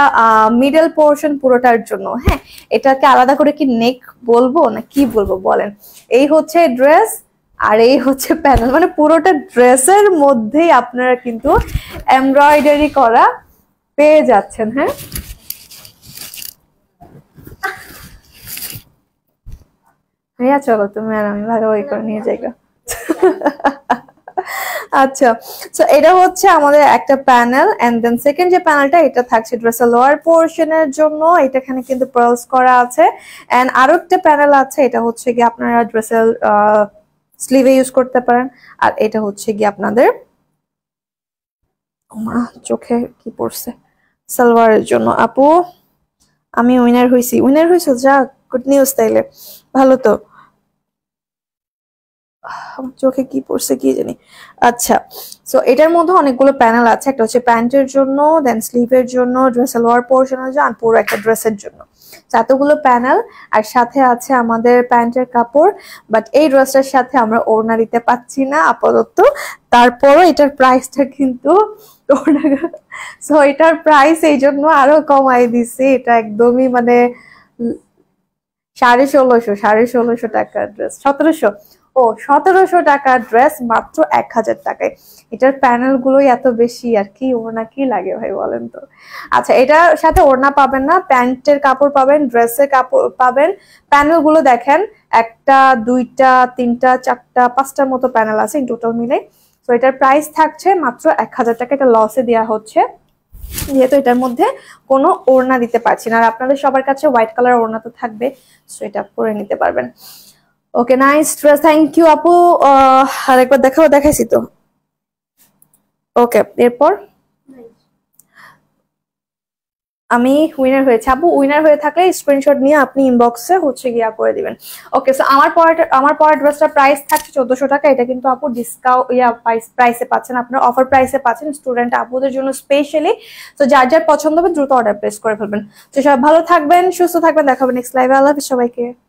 মিডল পোর্শন পুরোটার জন্য হ্যাঁ এটাকে আলাদা করে কি নেক বলবো না কি বলবো বলেন এই হচ্ছে ড্রেস আর এই হচ্ছে প্যানেল মানে পুরোটা ড্রেসের মধ্যেই আপনারা কিন্তু এমব্রয়ডারি করা পেয়ে যাচ্ছেন হ্যাঁ হ্যাঁ চলো তুমি আর আমি ওই করে নিয়ে যাই আচ্ছা তো এটা হচ্ছে আমাদের একটা প্যানেল এন্ড দেন সেকেন্ড যে প্যানেলটা এটা থাকছে ড্রেসের লোয়ার পোর্শনের জন্য এটাখানে কিন্তু পার্লস করা আছে এন্ড আরো একটা প্যানেল আছে এটা হচ্ছে কি আপনারা ড্রেসের স্লিভে ইউজ করতে পারেন আর এটা হচ্ছে গিয়ে আপনাদের মা চোখে কি পড়ছে সালোয়ারের জন্য আপু আমি উইনার হয়েছি উইনার হয়েছে যা গুড নিউজ তাইলে ভালো তো চোখে কি পড়ছে কি জানি আচ্ছা সো এটার মধ্যে অনেকগুলো প্যানেল আছে একটা হচ্ছে প্যান্টের জন্য দেন স্লিভের জন্য ড্রেস লোয়ার পোর্শনের জন্য আর পুরো একটা ড্রেসের জন্য এতগুলো প্যানেল আর সাথে আছে আমাদের প্যান্টের কাপড় বাট এই ড্রেসটার সাথে আমরা ওড়না দিতে পাচ্ছি না আপাতত তারপরও এটার প্রাইসটা কিন্তু সো এটার প্রাইস এই জন্য আরো কমাই দিছি এটা একদমই মানে সাড়ে ষোলোশো সাড়ে ষোলোশো টাকার ড্রেস সতেরোশো ও সতেরোশো টাকা ড্রেস মাত্র এক হাজার টাকায় এটার প্যানেলগুলোই এত বেশি আর কি ওড়না কি লাগে ভাই বলেন তো আচ্ছা এটার সাথে ওড়না পাবেন না প্যান্টের কাপড় পাবেন ড্রেসের কাপড় পাবেন প্যানেলগুলো দেখেন একটা দুইটা তিনটা চারটা পাঁচটার মতো প্যানেল আছে টোটাল মিলে তো এটার প্রাইস থাকছে মাত্র এক হাজার টাকা এটা লসে দেওয়া হচ্ছে যেহেতু এটার মধ্যে কোনো ওড়না দিতে পারছি না আর আপনাদের সবার কাছে হোয়াইট কালার ওড়না তো থাকবে সো এটা পরে নিতে পারবেন ওকে নাইস থ্যাংক ইউ আপু আর একবার দেখাও দেখাইছি তো ওকে এরপর আমি উইনার হয়েছি আপু উইনার হয়ে থাকলে স্ক্রিনশট নিয়ে আপনি ইনবক্সে হচ্ছে গিয়া করে দিবেন ওকে সো আমার পড়াটা আমার পড়া ড্রেসটার প্রাইস থাকছে চোদ্দশো টাকা এটা কিন্তু আপু ডিসকাউন্ট ইয়া প্রাইস প্রাইসে পাচ্ছেন আপনার অফার প্রাইসে পাচ্ছেন স্টুডেন্ট আপুদের জন্য স্পেশালি তো যার যার পছন্দ হবে দ্রুত অর্ডার প্লেস করে ফেলবেন তো সব ভালো থাকবেন সুস্থ থাকবেন দেখাবেন নেক্সট লাইভে আল্লাহ সবাইকে